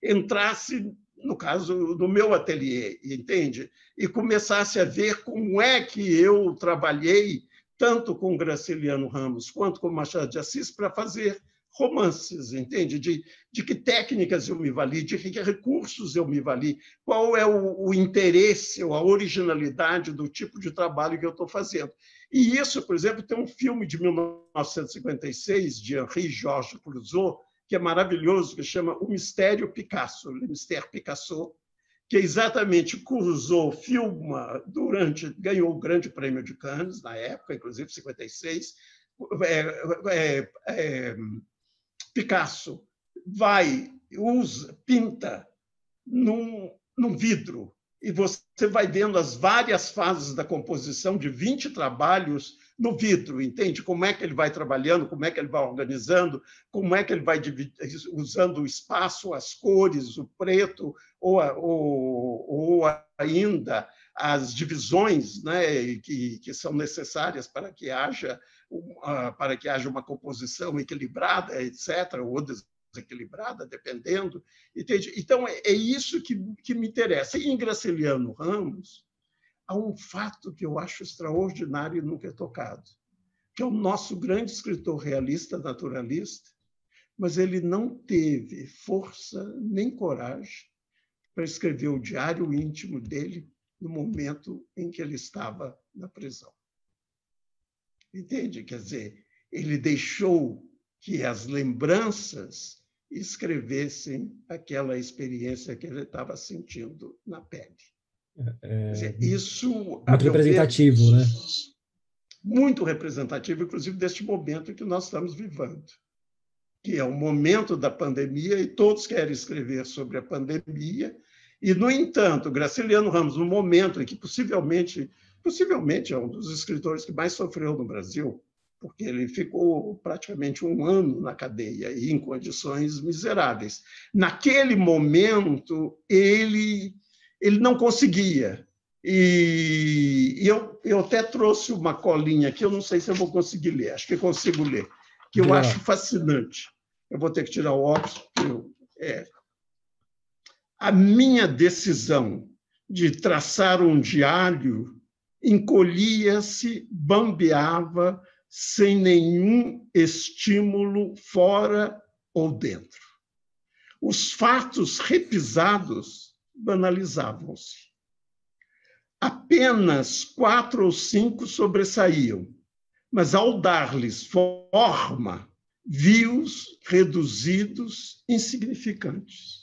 entrasse, no caso, no meu ateliê, entende? E começasse a ver como é que eu trabalhei tanto com Graciliano Ramos quanto com Machado de Assis para fazer romances, entende? De, de que técnicas eu me vali, de que recursos eu me vali, qual é o, o interesse ou a originalidade do tipo de trabalho que eu estou fazendo. E isso, por exemplo, tem um filme de 1956 de Henri Georges Clouseau, que é maravilhoso, que chama O Mistério Picasso, Le Mister Picasso, que é exatamente Clouseau filma durante, ganhou o Grande Prêmio de Cannes na época, inclusive 56, é, é, é, Picasso vai, usa, pinta num, num vidro e você vai vendo as várias fases da composição de 20 trabalhos no vidro, entende? Como é que ele vai trabalhando, como é que ele vai organizando, como é que ele vai usando o espaço, as cores, o preto, ou, a, ou, ou ainda as divisões né, que, que são necessárias para que haja para que haja uma composição equilibrada, etc., ou desequilibrada, dependendo. Entende? Então, é, é, isso que, que me interessa. E em Graciliano Ramos, há um fato que eu acho extraordinário e nunca é tocado, que é o nosso grande escritor realista, naturalista, mas ele não teve força nem coragem para escrever o diário íntimo dele no momento em que ele estava na prisão. Entende? Quer dizer, ele deixou que as lembranças escrevessem aquela experiência que ele estava sentindo na pele. É, é dizer, isso muito representativo, ver, né? Muito representativo, inclusive deste momento que nós estamos vivendo, que é o momento da pandemia e todos querem escrever sobre a pandemia. E no entanto, Graciliano Ramos, no momento em que possivelmente Possivelmente é um dos escritores que mais sofreu no Brasil, porque ele ficou praticamente um ano na cadeia e em condições miseráveis. Naquele momento, ele, ele não conseguia. E eu, eu até trouxe uma colinha aqui, eu não sei se eu vou conseguir ler, acho que consigo ler, que eu é. acho fascinante. Eu vou ter que tirar o óculos, eu, é. A minha decisão de traçar um diário encolhia-se, bambeava, sem nenhum estímulo fora ou dentro. Os fatos repisados banalizavam-se. Apenas quatro ou cinco sobressaíam, mas ao dar-lhes forma, vi os reduzidos, insignificantes.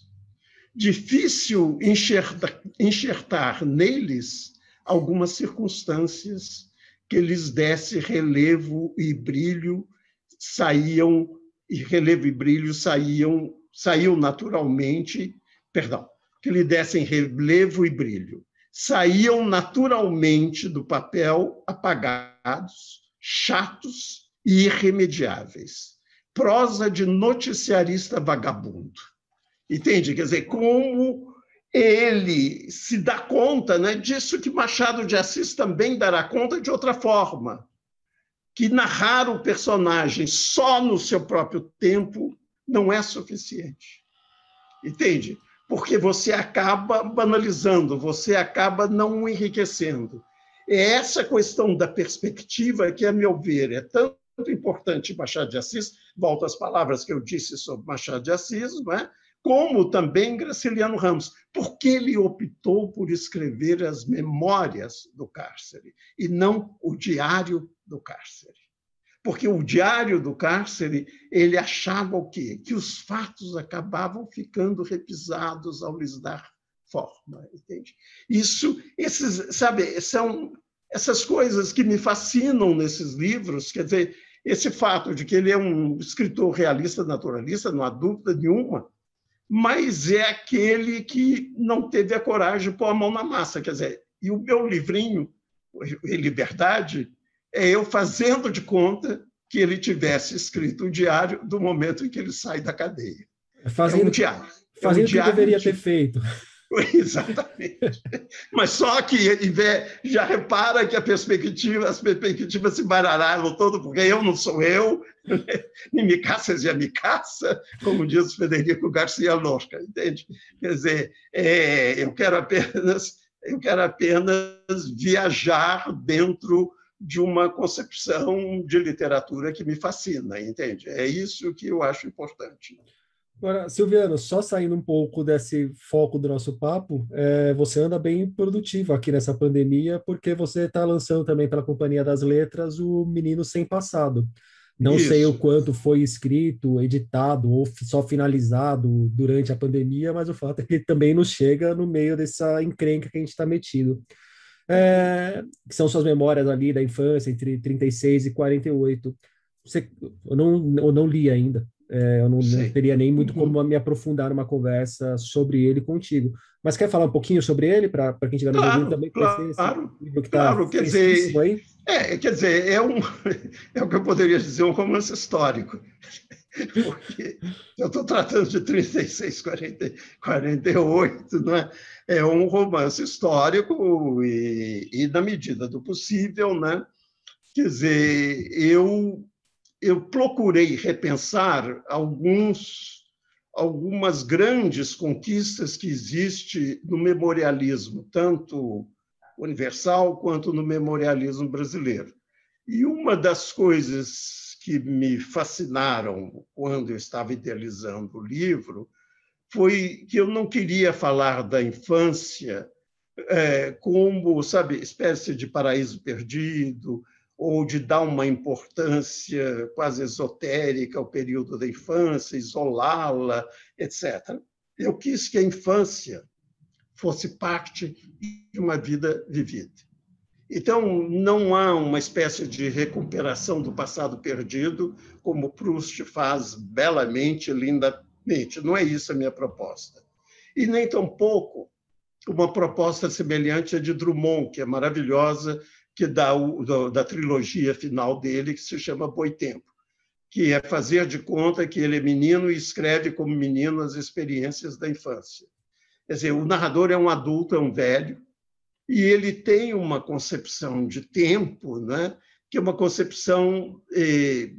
Difícil enxertar neles algumas circunstâncias que lhes desse relevo e brilho, saíam e relevo e brilho saíam saiu naturalmente, perdão, que lhe dessem relevo e brilho, saíam naturalmente do papel apagados, chatos e irremediáveis. Prosa de noticiarista vagabundo. Entende? Quer dizer, como ele se dá conta né, disso que Machado de Assis também dará conta de outra forma, que narrar o personagem só no seu próprio tempo não é suficiente. Entende? Porque você acaba banalizando, você acaba não enriquecendo. É essa questão da perspectiva que, a meu ver, é tanto importante Machado de Assis, volto às palavras que eu disse sobre Machado de Assis, não é? como também Graciliano Ramos, porque ele optou por escrever as memórias do cárcere e não o diário do cárcere. Porque o diário do cárcere, ele achava o quê? Que os fatos acabavam ficando repisados ao lhes dar forma, entende? Isso, esses, sabe, são essas coisas que me fascinam nesses livros, quer dizer, esse fato de que ele é um escritor realista, naturalista, não há dúvida nenhuma, mas é aquele que não teve a coragem de pôr a mão na massa. Quer dizer, e o meu livrinho, em Liberdade, é eu fazendo de conta que ele tivesse escrito o diário do momento em que ele sai da cadeia. Fazendo, é um diário. Fazendo é um o que deveria de... ter feito. Exatamente. Mas só que já repara que a perspectiva, as perspectivas se baralharam todo, porque eu não sou eu, nem me caça e me caça, como diz Federico Garcia Lorca, entende? Quer dizer, é, eu quero apenas eu quero apenas viajar dentro de uma concepção de literatura que me fascina, entende? É isso que eu acho importante. Agora, Silviano, só saindo um pouco desse foco do nosso papo, é, você anda bem produtivo aqui nessa pandemia, porque você está lançando também pela Companhia das Letras o Menino Sem Passado. Não Isso. sei o quanto foi escrito, editado ou só finalizado durante a pandemia, mas o fato é que ele também nos chega no meio dessa encrenca que a gente está metido. É, que são suas memórias ali da infância, entre 36 e 48. Você, eu, não, eu não li ainda. É, eu não, não, teria nem muito uhum. como me aprofundar numa conversa sobre ele contigo. Mas quer falar um pouquinho sobre ele para quem estiver no claro, também? Claro, claro, que tá claro, quer dizer, aí? É, quer dizer, é um, é o que eu poderia dizer, um romance histórico. Porque eu estou tratando de 36, 40, 48, não é? É um romance histórico e, e na medida do possível, né? Quer dizer, eu eu procurei repensar alguns algumas grandes conquistas que existe no memorialismo, tanto universal quanto no memorialismo brasileiro. E uma das coisas que me fascinaram quando eu estava idealizando o livro foi que eu não queria falar da infância é, como, sabe, espécie de paraíso perdido, ou de dar uma importância quase esotérica ao período da infância, isolá-la, etc. Eu quis que a infância fosse parte de uma vida vivida. Então, não há uma espécie de recuperação do passado perdido, como Proust faz belamente, lindamente. Não é isso a minha proposta. E nem tampouco uma proposta semelhante à de Drummond, que é maravilhosa, que dá o, da trilogia final dele, que se chama Boitempo, que é fazer de conta que ele é menino e escreve como menino as experiências da infância. Quer dizer, o narrador é um adulto, é um velho, e ele tem uma concepção de tempo, né? que é uma concepção eh,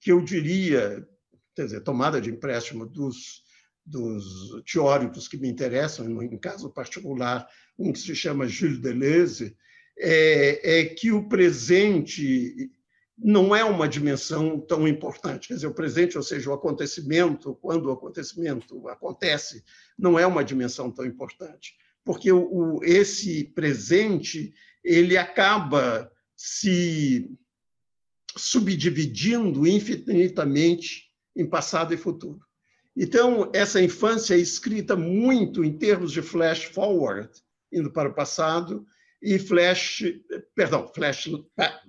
que eu diria, quer dizer, tomada de empréstimo dos, dos teóricos que me interessam, no caso particular, um que se chama Gilles Deleuze, é, é que o presente não é uma dimensão tão importante. Quer dizer, o presente, ou seja, o acontecimento, quando o acontecimento acontece, não é uma dimensão tão importante, porque o, o esse presente ele acaba se subdividindo infinitamente em passado e futuro. Então, essa infância é escrita muito em termos de flash forward, indo para o passado, e flash, perdão, flash,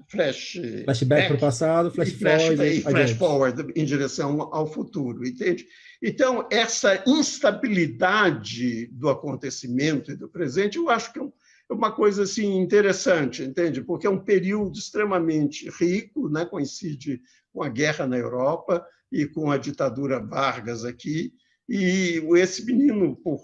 flash flashback para o passado, flash, flash forward, e flash forward em direção ao futuro, entende? Então essa instabilidade do acontecimento e do presente, eu acho que é, é uma coisa assim interessante, entende? Porque é um período extremamente rico, né? Coincide com a guerra na Europa e com a ditadura Vargas aqui, e esse menino por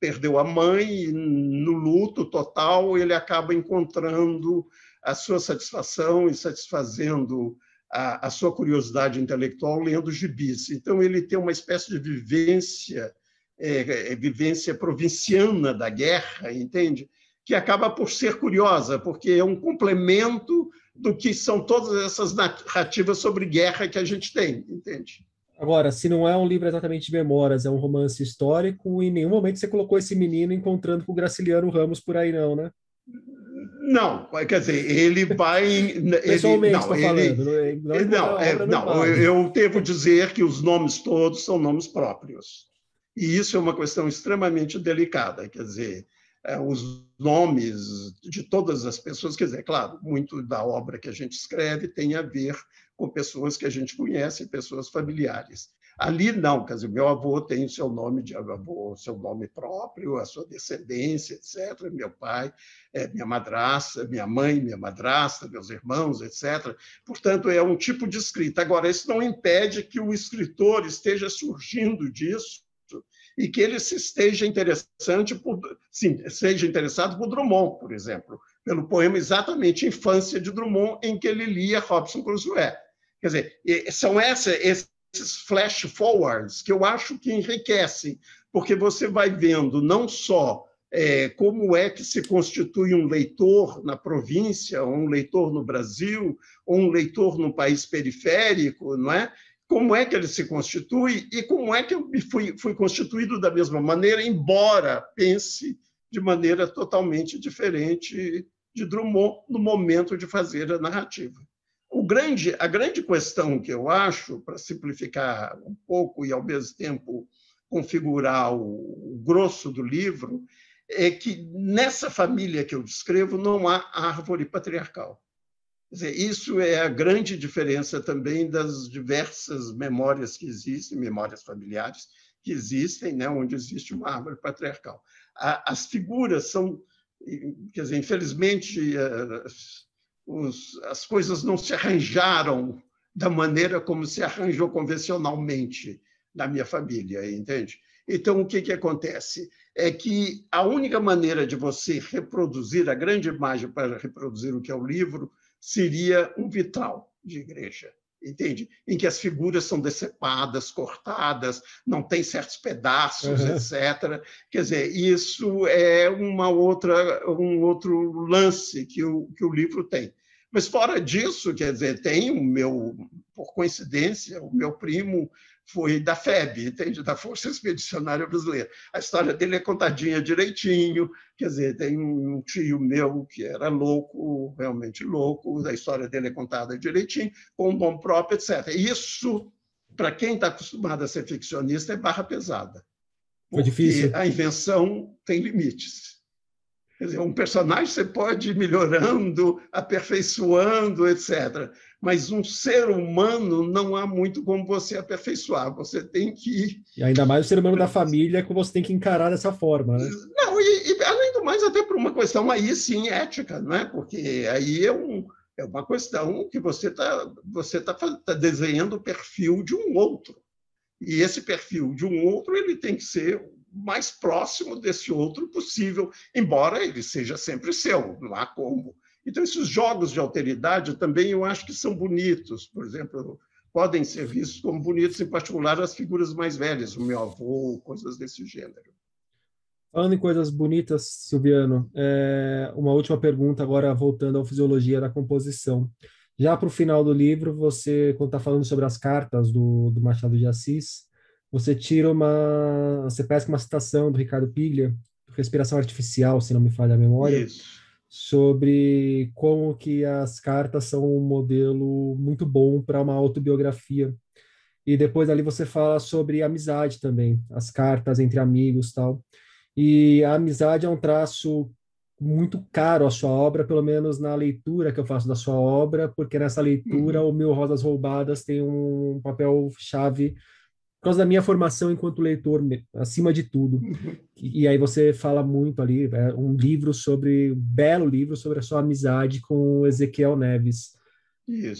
perdeu a mãe, no luto total, ele acaba encontrando a sua satisfação e satisfazendo a, a, sua curiosidade intelectual lendo gibis. Então, ele tem uma espécie de vivência, é, é, vivência provinciana da guerra, entende? Que acaba por ser curiosa, porque é um complemento do que são todas essas narrativas sobre guerra que a gente tem, entende? Agora, se não é um livro exatamente de memórias, é um romance histórico, em nenhum momento você colocou esse menino encontrando com o Graciliano Ramos por aí, não, né? Não, quer dizer, ele vai. Pessoalmente, estou falando. Ele, não, tá não, é, não, é eh, não é, eu, eu devo dizer que os nomes todos são nomes próprios. E isso é uma questão extremamente delicada. Quer dizer, eh, os nomes de todas as pessoas, quer dizer, é claro, muito da obra que a gente escreve tem a ver com pessoas que a gente conhece, pessoas familiares. Ali não, quer dizer, meu avô tem o seu nome de avô, seu nome próprio, a sua descendência, etc. Meu pai, eh, minha madrasta, minha mãe, minha madrasta, meus irmãos, etc. Portanto, é um tipo de escrita. Agora, isso não impede que o escritor esteja surgindo disso e que ele se esteja interessante por, sim, seja interessado por Drummond, por exemplo, pelo poema exatamente Infância de Drummond, em que ele lia Robson Crusoe. Quer dizer, são essa, esses flash forwards que eu acho que enriquecem, porque você vai vendo não só é, como é que se constitui um leitor na província, ou um leitor no Brasil, ou um leitor num país periférico, não é? Como é que ele se constitui e como é que eu fui, fui constituído da mesma maneira, embora pense de maneira totalmente diferente de Drummond no momento de fazer a narrativa. O grande, a grande questão que eu acho, para simplificar um pouco e, ao mesmo tempo, configurar o, o grosso do livro, é que nessa família que eu descrevo não há árvore patriarcal. Dizer, isso é a grande diferença também das diversas memórias que existem, memórias familiares que existem, né, onde existe uma árvore patriarcal. A, as figuras são, quer dizer, infelizmente, eh, os, as coisas não se arranjaram da maneira como se arranjou convencionalmente na minha família, entende? Então, o que, que acontece? É que a única maneira de você reproduzir a grande imagem para reproduzir o que é o livro seria um vitral de igreja, entende? Em que as figuras são decepadas, cortadas, não tem certos pedaços, uhum. etc. Quer dizer, isso é uma outra, um outro lance que o, que o livro tem. Mas fora disso, quer dizer, tem o meu, por coincidência, o meu primo foi da FEB, entende? Da Força Expedicionária Brasileira. A história dele é contadinha direitinho, quer dizer, tem um tio meu que era louco, realmente louco, a história dele é contada direitinho, com bom próprio, etc. Isso, para quem está acostumado a ser ficcionista, é barra pesada. Foi difícil. a invenção tem limites. Quer dizer, um personagem você pode ir melhorando, aperfeiçoando, etc. Mas um ser humano não há muito como você aperfeiçoar. Você tem que. E ainda mais o ser humano da família, que você tem que encarar dessa forma, né? Não, e, e além do mais, até por uma questão aí sim ética, é Porque aí é um é uma questão que você está você tá, tá, desenhando o perfil de um outro. E esse perfil de um outro ele tem que ser mais próximo desse outro possível, embora ele seja sempre seu, não há como. Então, esses jogos de alteridade também eu acho que são bonitos, por exemplo, podem ser vistos como bonitos, em particular as figuras mais velhas, o meu avô, coisas desse gênero. Falando em coisas bonitas, Silviano, é, uma última pergunta agora voltando à fisiologia da composição. Já para o final do livro, você, quando está falando sobre as cartas do, do Machado de Assis, você tira uma, você pesca uma citação do Ricardo Piglia, Respiração Artificial, se não me falha a memória, Isso. sobre como que as cartas são um modelo muito bom para uma autobiografia. E depois ali você fala sobre amizade também, as cartas entre amigos, tal. E a amizade é um traço muito caro à sua obra, pelo menos na leitura que eu faço da sua obra, porque nessa leitura uhum. o Mil Rosas Roubadas tem um papel chave por causa da minha formação enquanto leitor, acima de tudo. Uhum. E, aí você fala muito ali, é um livro sobre, um belo livro sobre a sua amizade com Ezequiel Neves.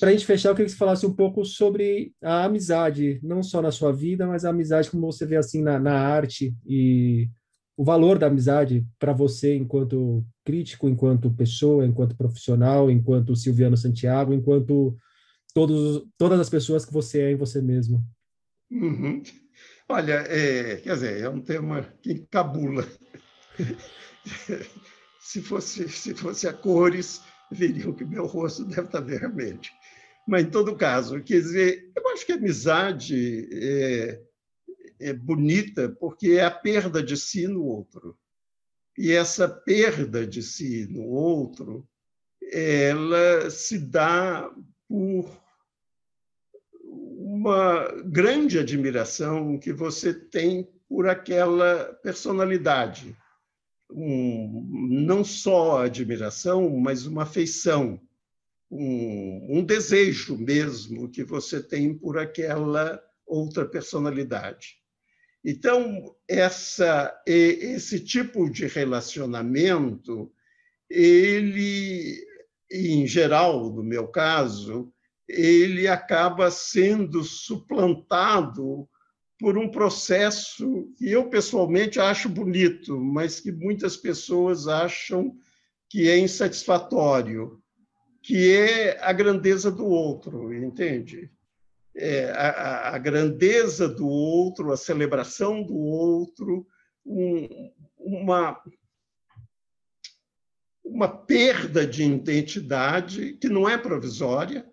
Para a gente fechar, eu queria que você falasse um pouco sobre a amizade, não só na sua vida, mas a amizade como você vê assim na, na arte e o valor da amizade para você enquanto crítico, enquanto pessoa, enquanto profissional, enquanto Silviano Santiago, enquanto todos, todas as pessoas que você é em você mesmo. Uhum. Olha, é, quer dizer, é um tema que cabula. se, fosse, se fosse a cores, viriam que meu rosto deve estar vermelho. Mas, em todo caso, quer dizer, eu acho que a amizade é, é bonita porque é a perda de si no outro. E essa perda de si no outro, ela se dá por uma grande admiração que você tem por aquela personalidade. Um, não só admiração, mas uma afeição, um, um desejo mesmo que você tem por aquela outra personalidade. Então, essa, esse tipo de relacionamento, ele, em geral, no meu caso, ele acaba sendo suplantado por um processo que eu pessoalmente acho bonito, mas que muitas pessoas acham que é insatisfatório, que é a grandeza do outro, entende? É, a, a, grandeza do outro, a celebração do outro, um, uma, uma perda de identidade que não é provisória,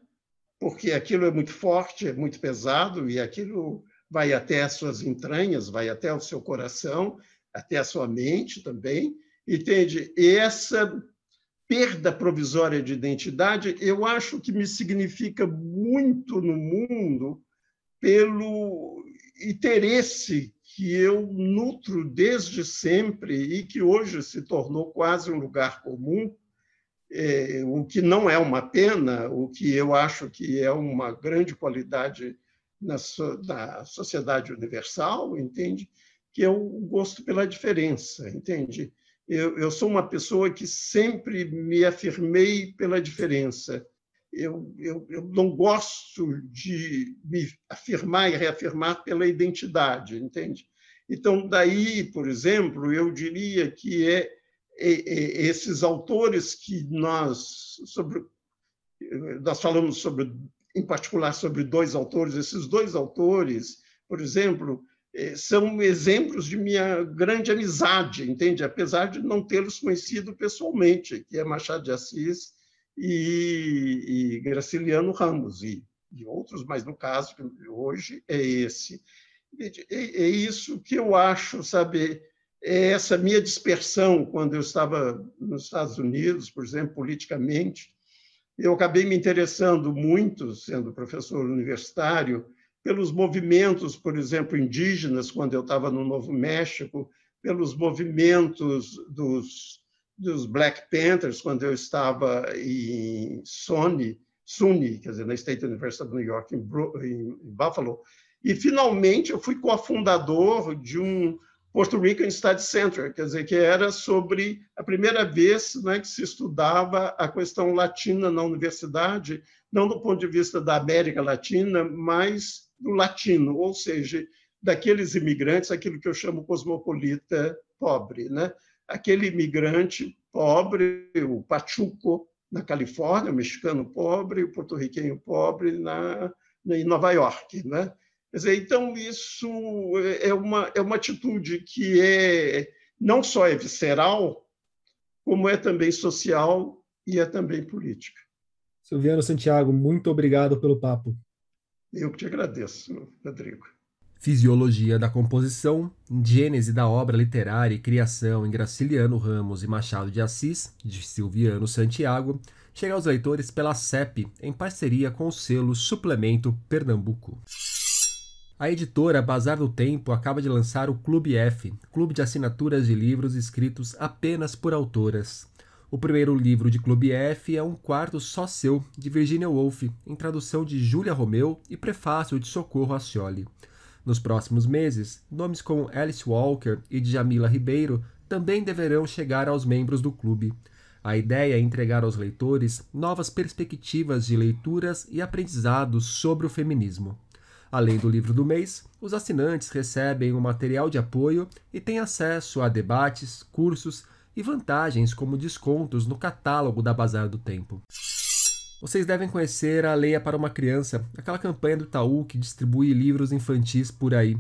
porque aquilo é muito forte, é muito pesado e aquilo vai até as suas entranhas, vai até o seu coração, até a sua mente também, entende? E essa perda provisória de identidade, eu acho que me significa muito no mundo pelo interesse que eu nutro desde sempre e que hoje se tornou quase um lugar comum, é, o que não é uma pena, o que eu acho que é uma grande qualidade na, na sociedade universal, entende? Que é o gosto pela diferença, entende? Eu, eu sou uma pessoa que sempre me afirmei pela diferença. Eu, eu, eu não gosto de me afirmar e reafirmar pela identidade, entende? Então, daí, por exemplo, eu diria que é esses autores que nós sobre nós falamos sobre em particular sobre dois autores esses dois autores por exemplo eh, são exemplos de minha grande amizade entende apesar de não tê-los conhecido pessoalmente que é Machado de Assis e, e Graciliano Ramos e, e outros mas no caso hoje é esse é isso que eu acho saber é essa minha dispersão quando eu estava nos Estados Unidos, por exemplo, politicamente, eu acabei me interessando muito, sendo professor universitário, pelos movimentos, por exemplo, indígenas, quando eu estava no Novo México, pelos movimentos dos, dos Black Panthers, quando eu estava em Sony, SUNY, quer dizer, na State University of New York, em, Buffalo. E, finalmente, eu fui cofundador de um Puerto Rican Study Center, quer dizer, que era sobre a primeira vez né, que se estudava a questão latina na universidade, não do ponto de vista da América Latina, mas do latino, ou seja, daqueles imigrantes, aquilo que eu chamo cosmopolita pobre. Né? Aquele imigrante pobre, o pachuco na Califórnia, o mexicano pobre, o porto-riquenho pobre na, em Nova York, né? Dizer, então, isso é, é uma, é uma atitude que é não só é visceral, como é também social e é também política. Silviano Santiago, muito obrigado pelo papo. Eu que te agradeço, Rodrigo. Fisiologia da composição, gênese da obra literária e criação em Graciliano Ramos e Machado de Assis, de Silviano Santiago, chega aos leitores pela CEP, em parceria com o selo Suplemento Pernambuco. A editora Bazar do Tempo acaba de lançar o Clube F, clube de assinaturas de livros escritos apenas por autoras. O primeiro livro de Clube F é Um Quarto Só Seu, de Virginia Woolf, em tradução de Júlia Romeu e prefácio de Socorro Ascioli. Nos próximos meses, nomes como Alice Walker e Djamila Ribeiro também deverão chegar aos membros do clube. A ideia é entregar aos leitores novas perspectivas de leituras e aprendizados sobre o feminismo. Além do livro do mês, os assinantes recebem o um material de apoio e têm acesso a debates, cursos e vantagens como descontos no catálogo da Bazar do Tempo. Vocês devem conhecer a Leia para uma Criança, aquela campanha do Itaú que distribui livros infantis por aí.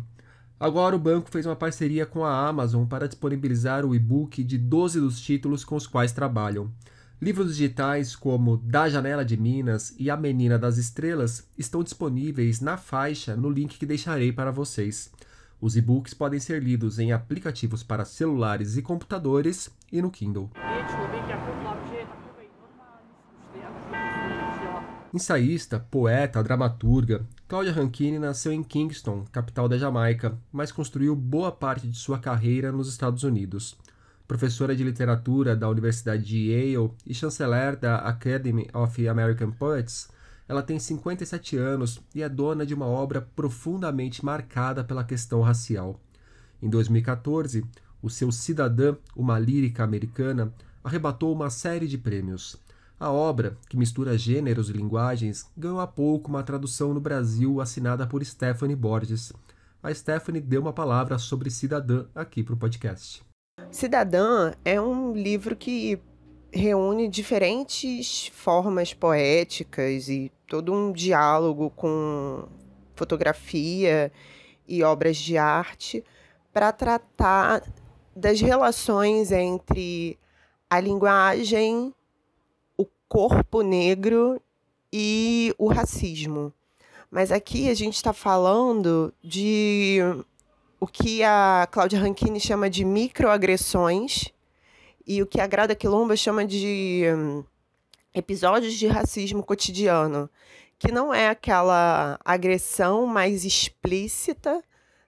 Agora o banco fez uma parceria com a Amazon para disponibilizar o e-book de 12 dos títulos com os quais trabalham. Livros digitais como Da Janela de Minas e A Menina das Estrelas estão disponíveis na faixa no link que deixarei para vocês. Os e-books podem ser lidos em aplicativos para celulares e computadores e no Kindle. Ensaísta, poeta, dramaturga, Cláudia Rankine nasceu em Kingston, capital da Jamaica, mas construiu boa parte de sua carreira nos Estados Unidos professora de literatura da Universidade de Yale e chanceler da Academy of American Poets, ela tem 57 anos e é dona de uma obra profundamente marcada pela questão racial. Em 2014, o seu Cidadã, uma lírica americana, arrebatou uma série de prêmios. A obra, que mistura gêneros e linguagens, ganhou há pouco uma tradução no Brasil assinada por Stephanie Borges. A Stephanie deu uma palavra sobre Cidadã aqui para o podcast. Cidadã é um livro que reúne diferentes formas poéticas e todo um diálogo com fotografia e obras de arte para tratar das relações entre a linguagem, o corpo negro e o racismo. Mas aqui a gente está falando de o que a Cláudia Rankine chama de microagressões e o que a Grada Quilomba chama de hum, episódios de racismo cotidiano, que não é aquela agressão mais explícita,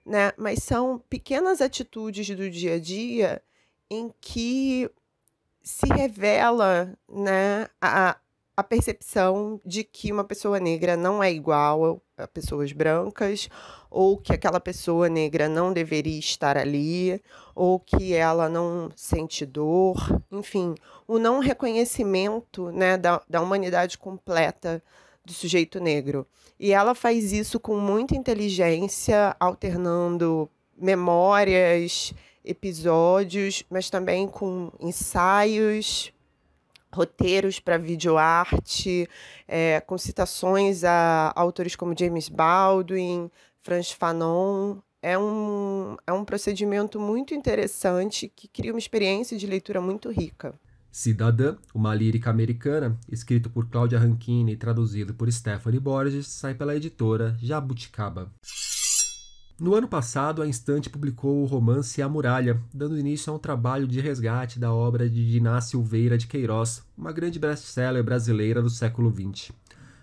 né? Mas são pequenas atitudes do dia a dia em que se revela, né, a, a percepção de que uma pessoa negra não é igual a pessoas brancas, ou que aquela pessoa negra não deveria estar ali, ou que ela não sente dor, enfim, o não reconhecimento né, da, da humanidade completa do sujeito negro. E ela faz isso com muita inteligência, alternando memórias, episódios, mas também com ensaios, roteiros para videoarte, é, com citações a autores como James Baldwin, Franz Fanon. É um, é um procedimento muito interessante que cria uma experiência de leitura muito rica. Cidadã, uma lírica americana, escrito por Cláudia Rankine e traduzido por Stephanie Borges, sai pela editora Jabuticaba. No ano passado, a Instante publicou o romance A Muralha, dando início a um trabalho de resgate da obra de Diná Silveira de Queiroz, uma grande best-seller brasileira do século XX.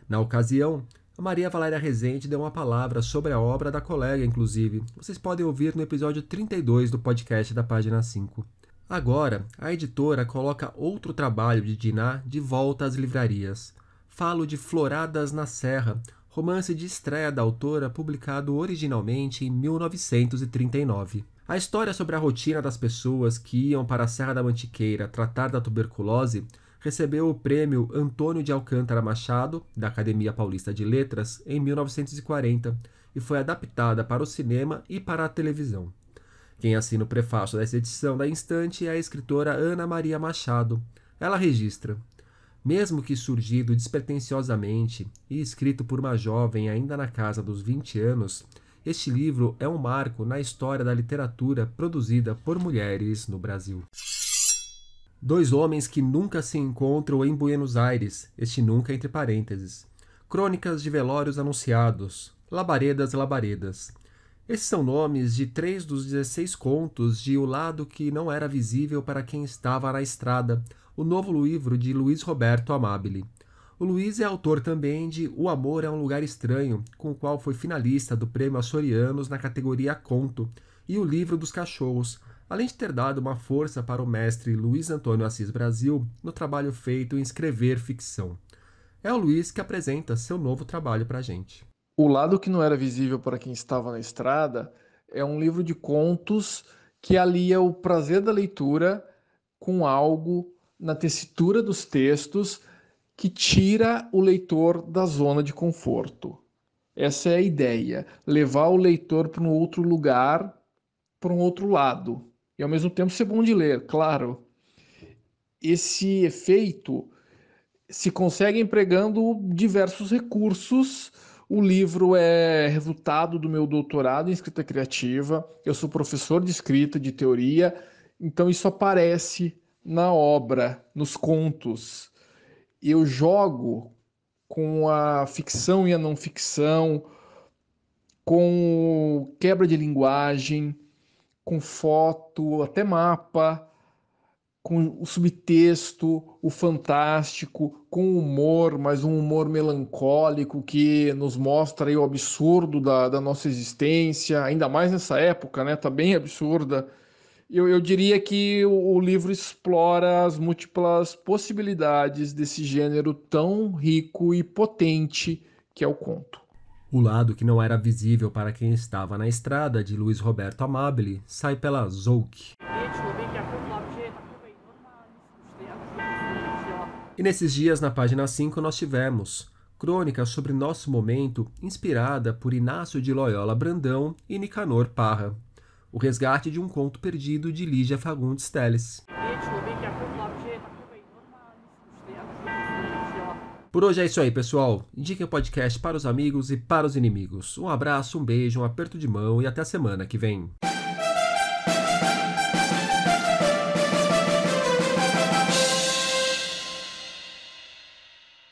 Na ocasião, a Maria Valéria Rezende deu uma palavra sobre a obra da colega, inclusive. Vocês podem ouvir no episódio 32 do podcast da página 5. Agora, a editora coloca outro trabalho de Diná de volta às livrarias. Falo de Floradas na Serra, romance de estreia da autora publicado originalmente em 1939. A história sobre a rotina das pessoas que iam para a Serra da Mantiqueira tratar da tuberculose recebeu o prêmio Antônio de Alcântara Machado, da Academia Paulista de Letras, em 1940 e foi adaptada para o cinema e para a televisão. Quem assina o prefácio dessa edição da Instante é a escritora Ana Maria Machado. Ela registra: mesmo que surgido despretensiosamente e escrito por uma jovem ainda na casa dos 20 anos, este livro é um marco na história da literatura produzida por mulheres no Brasil. Dois homens que nunca se encontram em Buenos Aires, este nunca entre parênteses. Crônicas de velórios anunciados, labaredas labaredas. Esses são nomes de três dos 16 contos de O Lado que Não Era Visível para Quem Estava na Estrada, o novo livro de Luiz Roberto Amabile. O Luiz é autor também de O Amor é um Lugar Estranho, com o qual foi finalista do Prêmio Açorianos na categoria Conto, e O Livro dos Cachorros, além de ter dado uma força para o mestre Luiz Antônio Assis Brasil no trabalho feito em escrever ficção. É o Luiz que apresenta seu novo trabalho para a gente. O Lado que Não Era Visível para Quem Estava na Estrada é um livro de contos que alia o prazer da leitura com algo na tessitura dos textos que tira o leitor da zona de conforto. Essa é a ideia, levar o leitor para um outro lugar, para um outro lado, e ao mesmo tempo ser bom de ler, claro. Esse efeito se consegue empregando diversos recursos. O livro é resultado do meu doutorado em escrita criativa. Eu sou professor de escrita, de teoria, então isso aparece na obra, nos contos. Eu jogo com a ficção e a não ficção, com quebra de linguagem, com foto, até mapa, com o subtexto, o fantástico, com humor, mas um humor melancólico que nos mostra o absurdo da, da nossa existência, ainda mais nessa época, né? Tá bem absurda eu, eu diria que o, o livro explora as múltiplas possibilidades desse gênero tão rico e potente que é o conto. O lado que não era visível para quem estava na estrada, de Luiz Roberto Amabile, sai pela Zouk. E nesses dias, na página 5, nós tivemos crônica sobre nosso momento, inspirada por Inácio de Loyola Brandão e Nicanor Parra o resgate de um conto perdido de Lígia Fagundes Teles. Por hoje é isso aí, pessoal. Indique o podcast para os amigos e para os inimigos. Um abraço, um beijo, um aperto de mão e até a semana que vem.